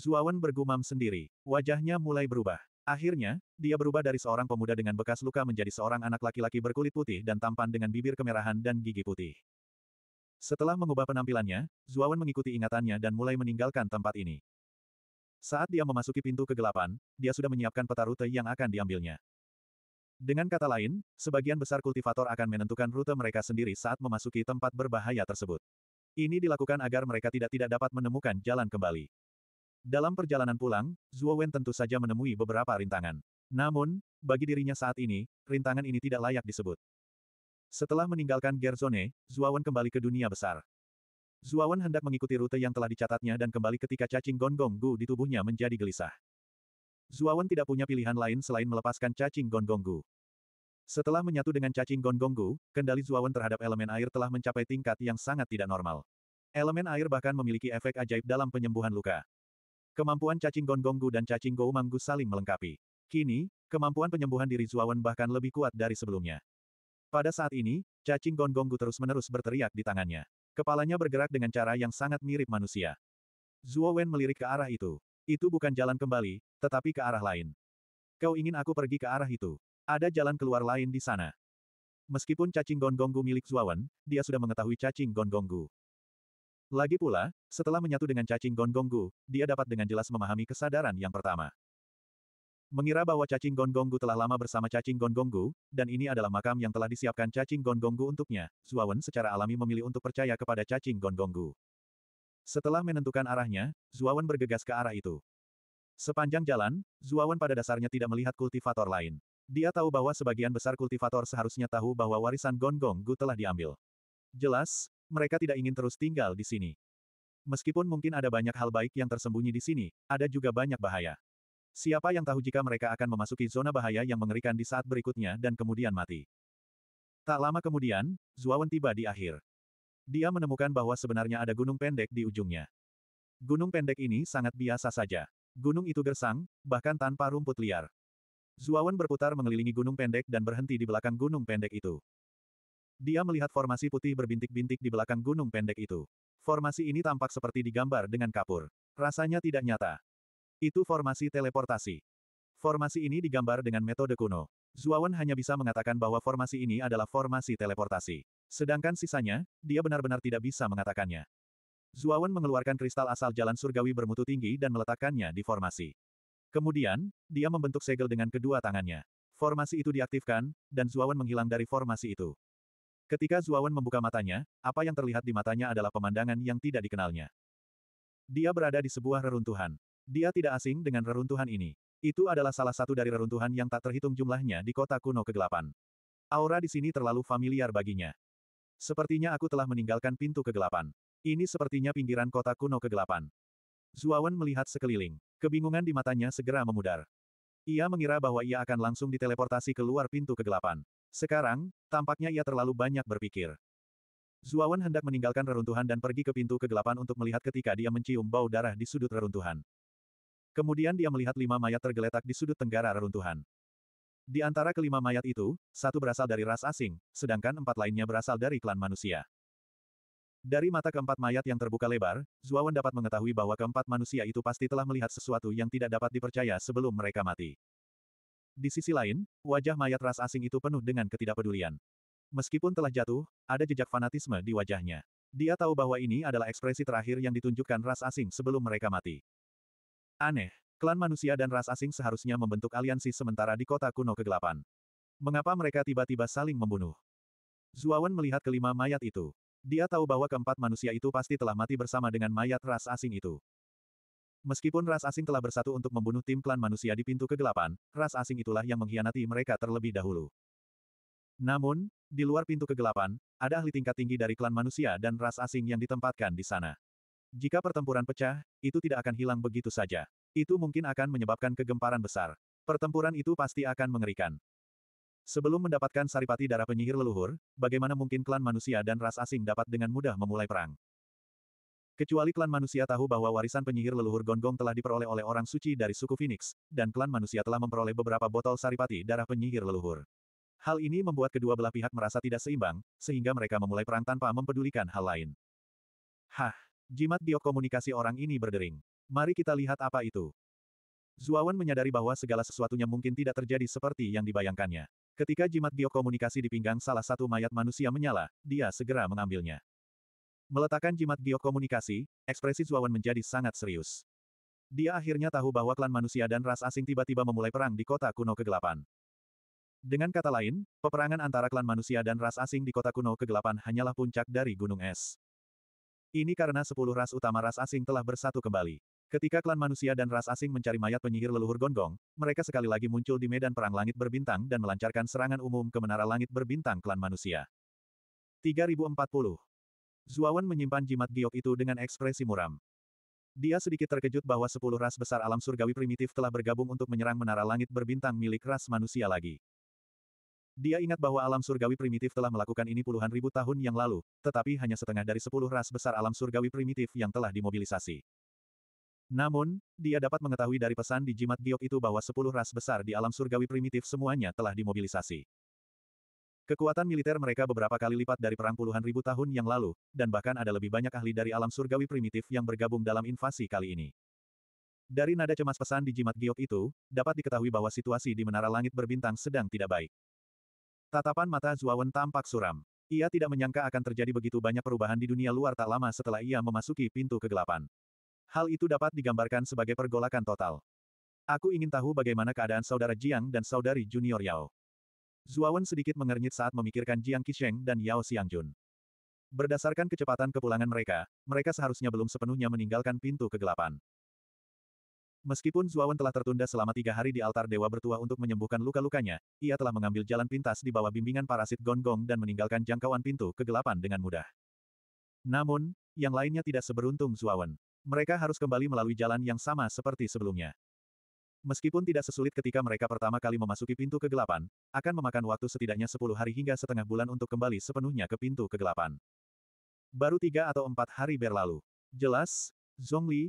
Zuawan bergumam sendiri. Wajahnya mulai berubah. Akhirnya, dia berubah dari seorang pemuda dengan bekas luka menjadi seorang anak laki-laki berkulit putih dan tampan dengan bibir kemerahan dan gigi putih. Setelah mengubah penampilannya, Zuawan mengikuti ingatannya dan mulai meninggalkan tempat ini. Saat dia memasuki pintu kegelapan, dia sudah menyiapkan peta rute yang akan diambilnya. Dengan kata lain, sebagian besar kultivator akan menentukan rute mereka sendiri saat memasuki tempat berbahaya tersebut. Ini dilakukan agar mereka tidak tidak dapat menemukan jalan kembali. Dalam perjalanan pulang, Wen tentu saja menemui beberapa rintangan. Namun, bagi dirinya saat ini, rintangan ini tidak layak disebut. Setelah meninggalkan Gerzone, Zuawan kembali ke dunia besar. Zuawan hendak mengikuti rute yang telah dicatatnya dan kembali ketika cacing gonggong gu di tubuhnya menjadi gelisah. Zuawan tidak punya pilihan lain selain melepaskan cacing gonggong gu. Setelah menyatu dengan cacing gonggong gu, kendali Zuawan terhadap elemen air telah mencapai tingkat yang sangat tidak normal. Elemen air bahkan memiliki efek ajaib dalam penyembuhan luka. Kemampuan cacing gonggong gu dan cacing gou manggu saling melengkapi. Kini, kemampuan penyembuhan diri Zuawan bahkan lebih kuat dari sebelumnya. Pada saat ini, cacing gonggonggu terus-menerus berteriak di tangannya. Kepalanya bergerak dengan cara yang sangat mirip manusia. Zuo Wen melirik ke arah itu. Itu bukan jalan kembali, tetapi ke arah lain. Kau ingin aku pergi ke arah itu. Ada jalan keluar lain di sana. Meskipun cacing gonggonggu milik Zuo Wen, dia sudah mengetahui cacing gonggonggu. Lagi pula, setelah menyatu dengan cacing gonggonggu, dia dapat dengan jelas memahami kesadaran yang pertama. Mengira bahwa cacing gonggonggu telah lama bersama cacing gonggonggu, dan ini adalah makam yang telah disiapkan cacing gonggonggu untuknya, Zuawan secara alami memilih untuk percaya kepada cacing gonggonggu. Setelah menentukan arahnya, Zuawan bergegas ke arah itu. Sepanjang jalan, Zuawan pada dasarnya tidak melihat kultivator lain. Dia tahu bahwa sebagian besar kultivator seharusnya tahu bahwa warisan gonggonggu telah diambil. Jelas, mereka tidak ingin terus tinggal di sini. Meskipun mungkin ada banyak hal baik yang tersembunyi di sini, ada juga banyak bahaya. Siapa yang tahu jika mereka akan memasuki zona bahaya yang mengerikan di saat berikutnya dan kemudian mati. Tak lama kemudian, Zuawan tiba di akhir. Dia menemukan bahwa sebenarnya ada gunung pendek di ujungnya. Gunung pendek ini sangat biasa saja. Gunung itu gersang, bahkan tanpa rumput liar. Zuawan berputar mengelilingi gunung pendek dan berhenti di belakang gunung pendek itu. Dia melihat formasi putih berbintik-bintik di belakang gunung pendek itu. Formasi ini tampak seperti digambar dengan kapur. Rasanya tidak nyata. Itu formasi teleportasi. Formasi ini digambar dengan metode kuno. Zuawan hanya bisa mengatakan bahwa formasi ini adalah formasi teleportasi. Sedangkan sisanya, dia benar-benar tidak bisa mengatakannya. Zuawan mengeluarkan kristal asal jalan surgawi bermutu tinggi dan meletakkannya di formasi. Kemudian, dia membentuk segel dengan kedua tangannya. Formasi itu diaktifkan, dan Zuawan menghilang dari formasi itu. Ketika Zuawan membuka matanya, apa yang terlihat di matanya adalah pemandangan yang tidak dikenalnya. Dia berada di sebuah reruntuhan. Dia tidak asing dengan reruntuhan ini. Itu adalah salah satu dari reruntuhan yang tak terhitung jumlahnya di kota kuno kegelapan. Aura di sini terlalu familiar baginya. Sepertinya aku telah meninggalkan pintu kegelapan. Ini sepertinya pinggiran kota kuno kegelapan. Zuawan melihat sekeliling. Kebingungan di matanya segera memudar. Ia mengira bahwa ia akan langsung diteleportasi keluar pintu kegelapan. Sekarang, tampaknya ia terlalu banyak berpikir. Zuawan hendak meninggalkan reruntuhan dan pergi ke pintu kegelapan untuk melihat ketika dia mencium bau darah di sudut reruntuhan. Kemudian dia melihat lima mayat tergeletak di sudut tenggara reruntuhan. Di antara kelima mayat itu, satu berasal dari ras asing, sedangkan empat lainnya berasal dari klan manusia. Dari mata keempat mayat yang terbuka lebar, Zuawan dapat mengetahui bahwa keempat manusia itu pasti telah melihat sesuatu yang tidak dapat dipercaya sebelum mereka mati. Di sisi lain, wajah mayat ras asing itu penuh dengan ketidakpedulian. Meskipun telah jatuh, ada jejak fanatisme di wajahnya. Dia tahu bahwa ini adalah ekspresi terakhir yang ditunjukkan ras asing sebelum mereka mati. Aneh. Klan manusia dan ras asing seharusnya membentuk aliansi sementara di kota kuno kegelapan. Mengapa mereka tiba-tiba saling membunuh? Zuawan melihat kelima mayat itu. Dia tahu bahwa keempat manusia itu pasti telah mati bersama dengan mayat ras asing itu. Meskipun ras asing telah bersatu untuk membunuh tim klan manusia di pintu kegelapan, ras asing itulah yang mengkhianati mereka terlebih dahulu. Namun, di luar pintu kegelapan, ada ahli tingkat tinggi dari klan manusia dan ras asing yang ditempatkan di sana. Jika pertempuran pecah, itu tidak akan hilang begitu saja. Itu mungkin akan menyebabkan kegemparan besar. Pertempuran itu pasti akan mengerikan. Sebelum mendapatkan saripati darah penyihir leluhur, bagaimana mungkin klan manusia dan ras asing dapat dengan mudah memulai perang? Kecuali klan manusia tahu bahwa warisan penyihir leluhur gonggong telah diperoleh oleh orang suci dari suku Phoenix, dan klan manusia telah memperoleh beberapa botol saripati darah penyihir leluhur. Hal ini membuat kedua belah pihak merasa tidak seimbang, sehingga mereka memulai perang tanpa mempedulikan hal lain. Hah! Jimat biokomunikasi orang ini berdering. Mari kita lihat apa itu. Zuawan menyadari bahwa segala sesuatunya mungkin tidak terjadi seperti yang dibayangkannya. Ketika jimat biokomunikasi di pinggang salah satu mayat manusia menyala, dia segera mengambilnya. Meletakkan jimat biokomunikasi, ekspresi Zuawan menjadi sangat serius. Dia akhirnya tahu bahwa klan manusia dan ras asing tiba-tiba memulai perang di kota kuno kegelapan. Dengan kata lain, peperangan antara klan manusia dan ras asing di kota kuno kegelapan hanyalah puncak dari gunung es. Ini karena sepuluh ras utama ras asing telah bersatu kembali. Ketika klan manusia dan ras asing mencari mayat penyihir leluhur Gonggong, mereka sekali lagi muncul di medan perang langit berbintang dan melancarkan serangan umum ke menara langit berbintang klan manusia. 3040 Zuawan menyimpan jimat giok itu dengan ekspresi muram. Dia sedikit terkejut bahwa sepuluh ras besar alam surgawi primitif telah bergabung untuk menyerang menara langit berbintang milik ras manusia lagi. Dia ingat bahwa alam surgawi primitif telah melakukan ini puluhan ribu tahun yang lalu, tetapi hanya setengah dari sepuluh ras besar alam surgawi primitif yang telah dimobilisasi. Namun, dia dapat mengetahui dari pesan di jimat giok itu bahwa sepuluh ras besar di alam surgawi primitif semuanya telah dimobilisasi. Kekuatan militer mereka beberapa kali lipat dari perang puluhan ribu tahun yang lalu, dan bahkan ada lebih banyak ahli dari alam surgawi primitif yang bergabung dalam invasi kali ini. Dari nada cemas pesan di jimat giok itu, dapat diketahui bahwa situasi di Menara Langit Berbintang sedang tidak baik. Tatapan mata Zuawan tampak suram. Ia tidak menyangka akan terjadi begitu banyak perubahan di dunia luar tak lama setelah ia memasuki pintu kegelapan. Hal itu dapat digambarkan sebagai pergolakan total. Aku ingin tahu bagaimana keadaan saudara Jiang dan saudari Junior Yao. Zuawan sedikit mengernyit saat memikirkan Jiang Qisheng dan Yao Xiangjun. Berdasarkan kecepatan kepulangan mereka, mereka seharusnya belum sepenuhnya meninggalkan pintu kegelapan. Meskipun Zuawan telah tertunda selama tiga hari di altar dewa bertua untuk menyembuhkan luka-lukanya, ia telah mengambil jalan pintas di bawah bimbingan parasit Gonggong dan meninggalkan jangkauan pintu kegelapan dengan mudah. Namun, yang lainnya tidak seberuntung Zuawan. Mereka harus kembali melalui jalan yang sama seperti sebelumnya. Meskipun tidak sesulit ketika mereka pertama kali memasuki pintu kegelapan, akan memakan waktu setidaknya sepuluh hari hingga setengah bulan untuk kembali sepenuhnya ke pintu kegelapan. Baru tiga atau empat hari berlalu. Jelas, Zhongli,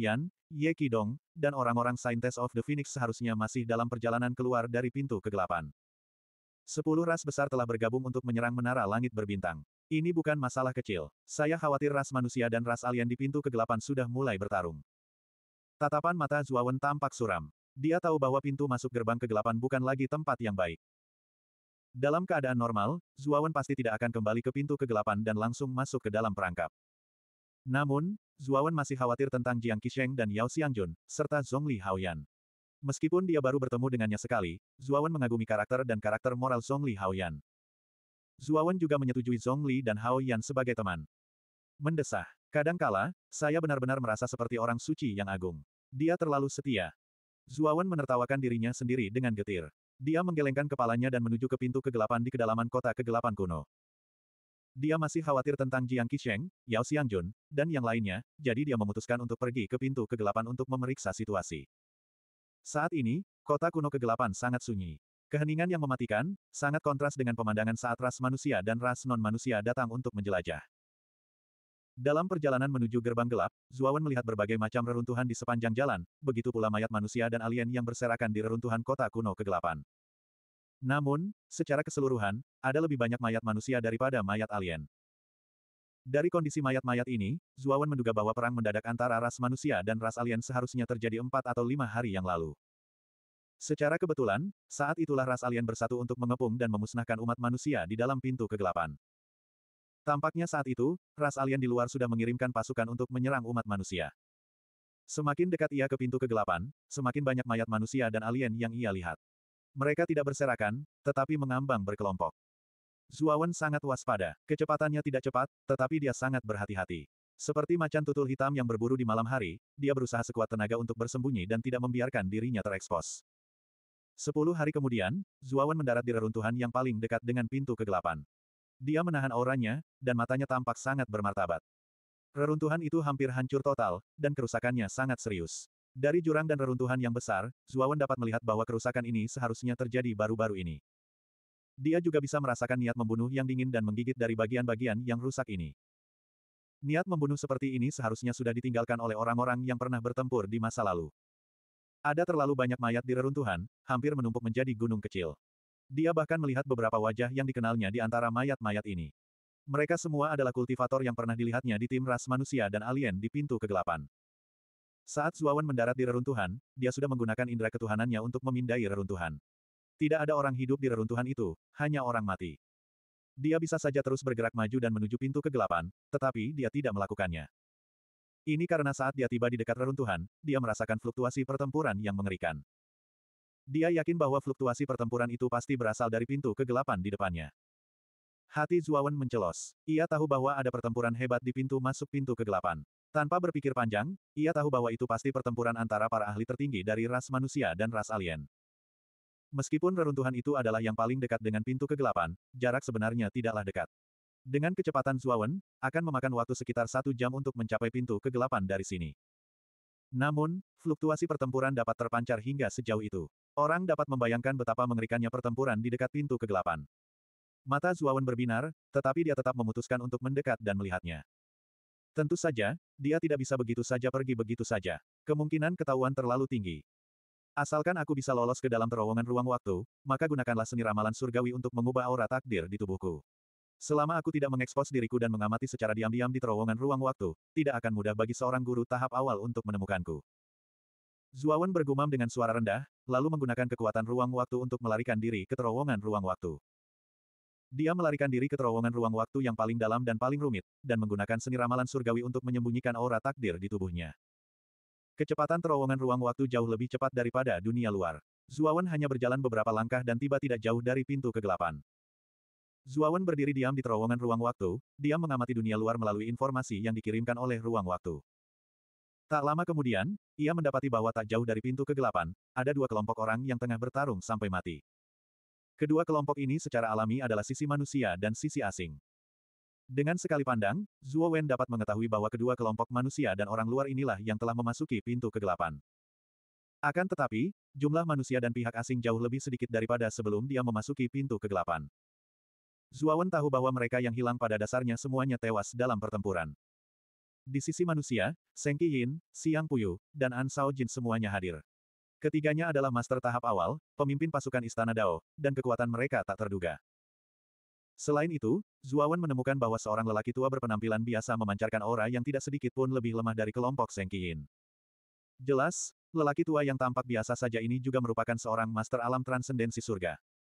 Yan, Ye Qidong, dan orang-orang Scientist of the Phoenix seharusnya masih dalam perjalanan keluar dari pintu kegelapan. Sepuluh ras besar telah bergabung untuk menyerang menara langit berbintang. Ini bukan masalah kecil. Saya khawatir ras manusia dan ras alien di pintu kegelapan sudah mulai bertarung. Tatapan mata Zuawan tampak suram. Dia tahu bahwa pintu masuk gerbang kegelapan bukan lagi tempat yang baik. Dalam keadaan normal, Zuawan pasti tidak akan kembali ke pintu kegelapan dan langsung masuk ke dalam perangkap. Namun, Zuawan masih khawatir tentang Jiang Qisheng dan Yao Xiangjun, serta Zhongli Li Haoyan. Meskipun dia baru bertemu dengannya sekali, Zuawan mengagumi karakter dan karakter moral Zhong Li Haoyan. Zuawan juga menyetujui Zhongli Li dan Haoyan sebagai teman. Mendesah. Kadangkala, saya benar-benar merasa seperti orang suci yang agung. Dia terlalu setia. Zuawan menertawakan dirinya sendiri dengan getir. Dia menggelengkan kepalanya dan menuju ke pintu kegelapan di kedalaman kota kegelapan kuno. Dia masih khawatir tentang Jiang Qisheng, Yao Xiangjun, dan yang lainnya, jadi dia memutuskan untuk pergi ke pintu kegelapan untuk memeriksa situasi. Saat ini, kota kuno kegelapan sangat sunyi. Keheningan yang mematikan, sangat kontras dengan pemandangan saat ras manusia dan ras non-manusia datang untuk menjelajah. Dalam perjalanan menuju gerbang gelap, Zuawan melihat berbagai macam reruntuhan di sepanjang jalan, begitu pula mayat manusia dan alien yang berserakan di reruntuhan kota kuno kegelapan. Namun, secara keseluruhan, ada lebih banyak mayat manusia daripada mayat alien. Dari kondisi mayat-mayat ini, Zuawan menduga bahwa perang mendadak antara ras manusia dan ras alien seharusnya terjadi empat atau lima hari yang lalu. Secara kebetulan, saat itulah ras alien bersatu untuk mengepung dan memusnahkan umat manusia di dalam pintu kegelapan. Tampaknya saat itu, ras alien di luar sudah mengirimkan pasukan untuk menyerang umat manusia. Semakin dekat ia ke pintu kegelapan, semakin banyak mayat manusia dan alien yang ia lihat. Mereka tidak berserakan, tetapi mengambang berkelompok. Zuawan sangat waspada. Kecepatannya tidak cepat, tetapi dia sangat berhati-hati. Seperti macan tutul hitam yang berburu di malam hari, dia berusaha sekuat tenaga untuk bersembunyi dan tidak membiarkan dirinya terekspos. Sepuluh hari kemudian, Zuawan mendarat di reruntuhan yang paling dekat dengan pintu kegelapan. Dia menahan auranya, dan matanya tampak sangat bermartabat. Reruntuhan itu hampir hancur total, dan kerusakannya sangat serius. Dari jurang dan reruntuhan yang besar, Zuawan dapat melihat bahwa kerusakan ini seharusnya terjadi baru-baru ini. Dia juga bisa merasakan niat membunuh yang dingin dan menggigit dari bagian-bagian yang rusak ini. Niat membunuh seperti ini seharusnya sudah ditinggalkan oleh orang-orang yang pernah bertempur di masa lalu. Ada terlalu banyak mayat di reruntuhan, hampir menumpuk menjadi gunung kecil. Dia bahkan melihat beberapa wajah yang dikenalnya di antara mayat-mayat ini. Mereka semua adalah kultivator yang pernah dilihatnya di tim ras manusia dan alien di pintu kegelapan. Saat Zuawan mendarat di reruntuhan, dia sudah menggunakan indera ketuhanannya untuk memindai reruntuhan. Tidak ada orang hidup di reruntuhan itu, hanya orang mati. Dia bisa saja terus bergerak maju dan menuju pintu kegelapan, tetapi dia tidak melakukannya. Ini karena saat dia tiba di dekat reruntuhan, dia merasakan fluktuasi pertempuran yang mengerikan. Dia yakin bahwa fluktuasi pertempuran itu pasti berasal dari pintu kegelapan di depannya. Hati Zuawan mencelos. Ia tahu bahwa ada pertempuran hebat di pintu masuk pintu kegelapan. Tanpa berpikir panjang, ia tahu bahwa itu pasti pertempuran antara para ahli tertinggi dari ras manusia dan ras alien. Meskipun reruntuhan itu adalah yang paling dekat dengan pintu kegelapan, jarak sebenarnya tidaklah dekat. Dengan kecepatan Zuawan, akan memakan waktu sekitar satu jam untuk mencapai pintu kegelapan dari sini. Namun, fluktuasi pertempuran dapat terpancar hingga sejauh itu. Orang dapat membayangkan betapa mengerikannya pertempuran di dekat pintu kegelapan. Mata Zuawan berbinar, tetapi dia tetap memutuskan untuk mendekat dan melihatnya. Tentu saja, dia tidak bisa begitu saja pergi begitu saja. Kemungkinan ketahuan terlalu tinggi. Asalkan aku bisa lolos ke dalam terowongan ruang waktu, maka gunakanlah seni ramalan surgawi untuk mengubah aura takdir di tubuhku. Selama aku tidak mengekspos diriku dan mengamati secara diam-diam di terowongan ruang waktu, tidak akan mudah bagi seorang guru tahap awal untuk menemukanku. Zuawan bergumam dengan suara rendah, lalu menggunakan kekuatan ruang waktu untuk melarikan diri ke terowongan ruang waktu. Dia melarikan diri ke terowongan ruang waktu yang paling dalam dan paling rumit, dan menggunakan seni ramalan surgawi untuk menyembunyikan aura takdir di tubuhnya. Kecepatan terowongan ruang waktu jauh lebih cepat daripada dunia luar. Zuawan hanya berjalan beberapa langkah dan tiba tidak jauh dari pintu kegelapan. Zuawan berdiri diam di terowongan ruang waktu, dia mengamati dunia luar melalui informasi yang dikirimkan oleh ruang waktu. Tak lama kemudian, ia mendapati bahwa tak jauh dari pintu kegelapan, ada dua kelompok orang yang tengah bertarung sampai mati. Kedua kelompok ini secara alami adalah sisi manusia dan sisi asing. Dengan sekali pandang, Zuo Wen dapat mengetahui bahwa kedua kelompok manusia dan orang luar inilah yang telah memasuki pintu kegelapan. Akan tetapi, jumlah manusia dan pihak asing jauh lebih sedikit daripada sebelum dia memasuki pintu kegelapan. Wen tahu bahwa mereka yang hilang pada dasarnya semuanya tewas dalam pertempuran. Di sisi manusia, Seng Yin, Siang Puyu, dan An Sao Jin semuanya hadir. Ketiganya adalah master tahap awal, pemimpin pasukan Istana Dao, dan kekuatan mereka tak terduga. Selain itu, Zuawan menemukan bahwa seorang lelaki tua berpenampilan biasa memancarkan aura yang tidak sedikit pun lebih lemah dari kelompok Seng Jelas, lelaki tua yang tampak biasa saja ini juga merupakan seorang master alam transendensi surga.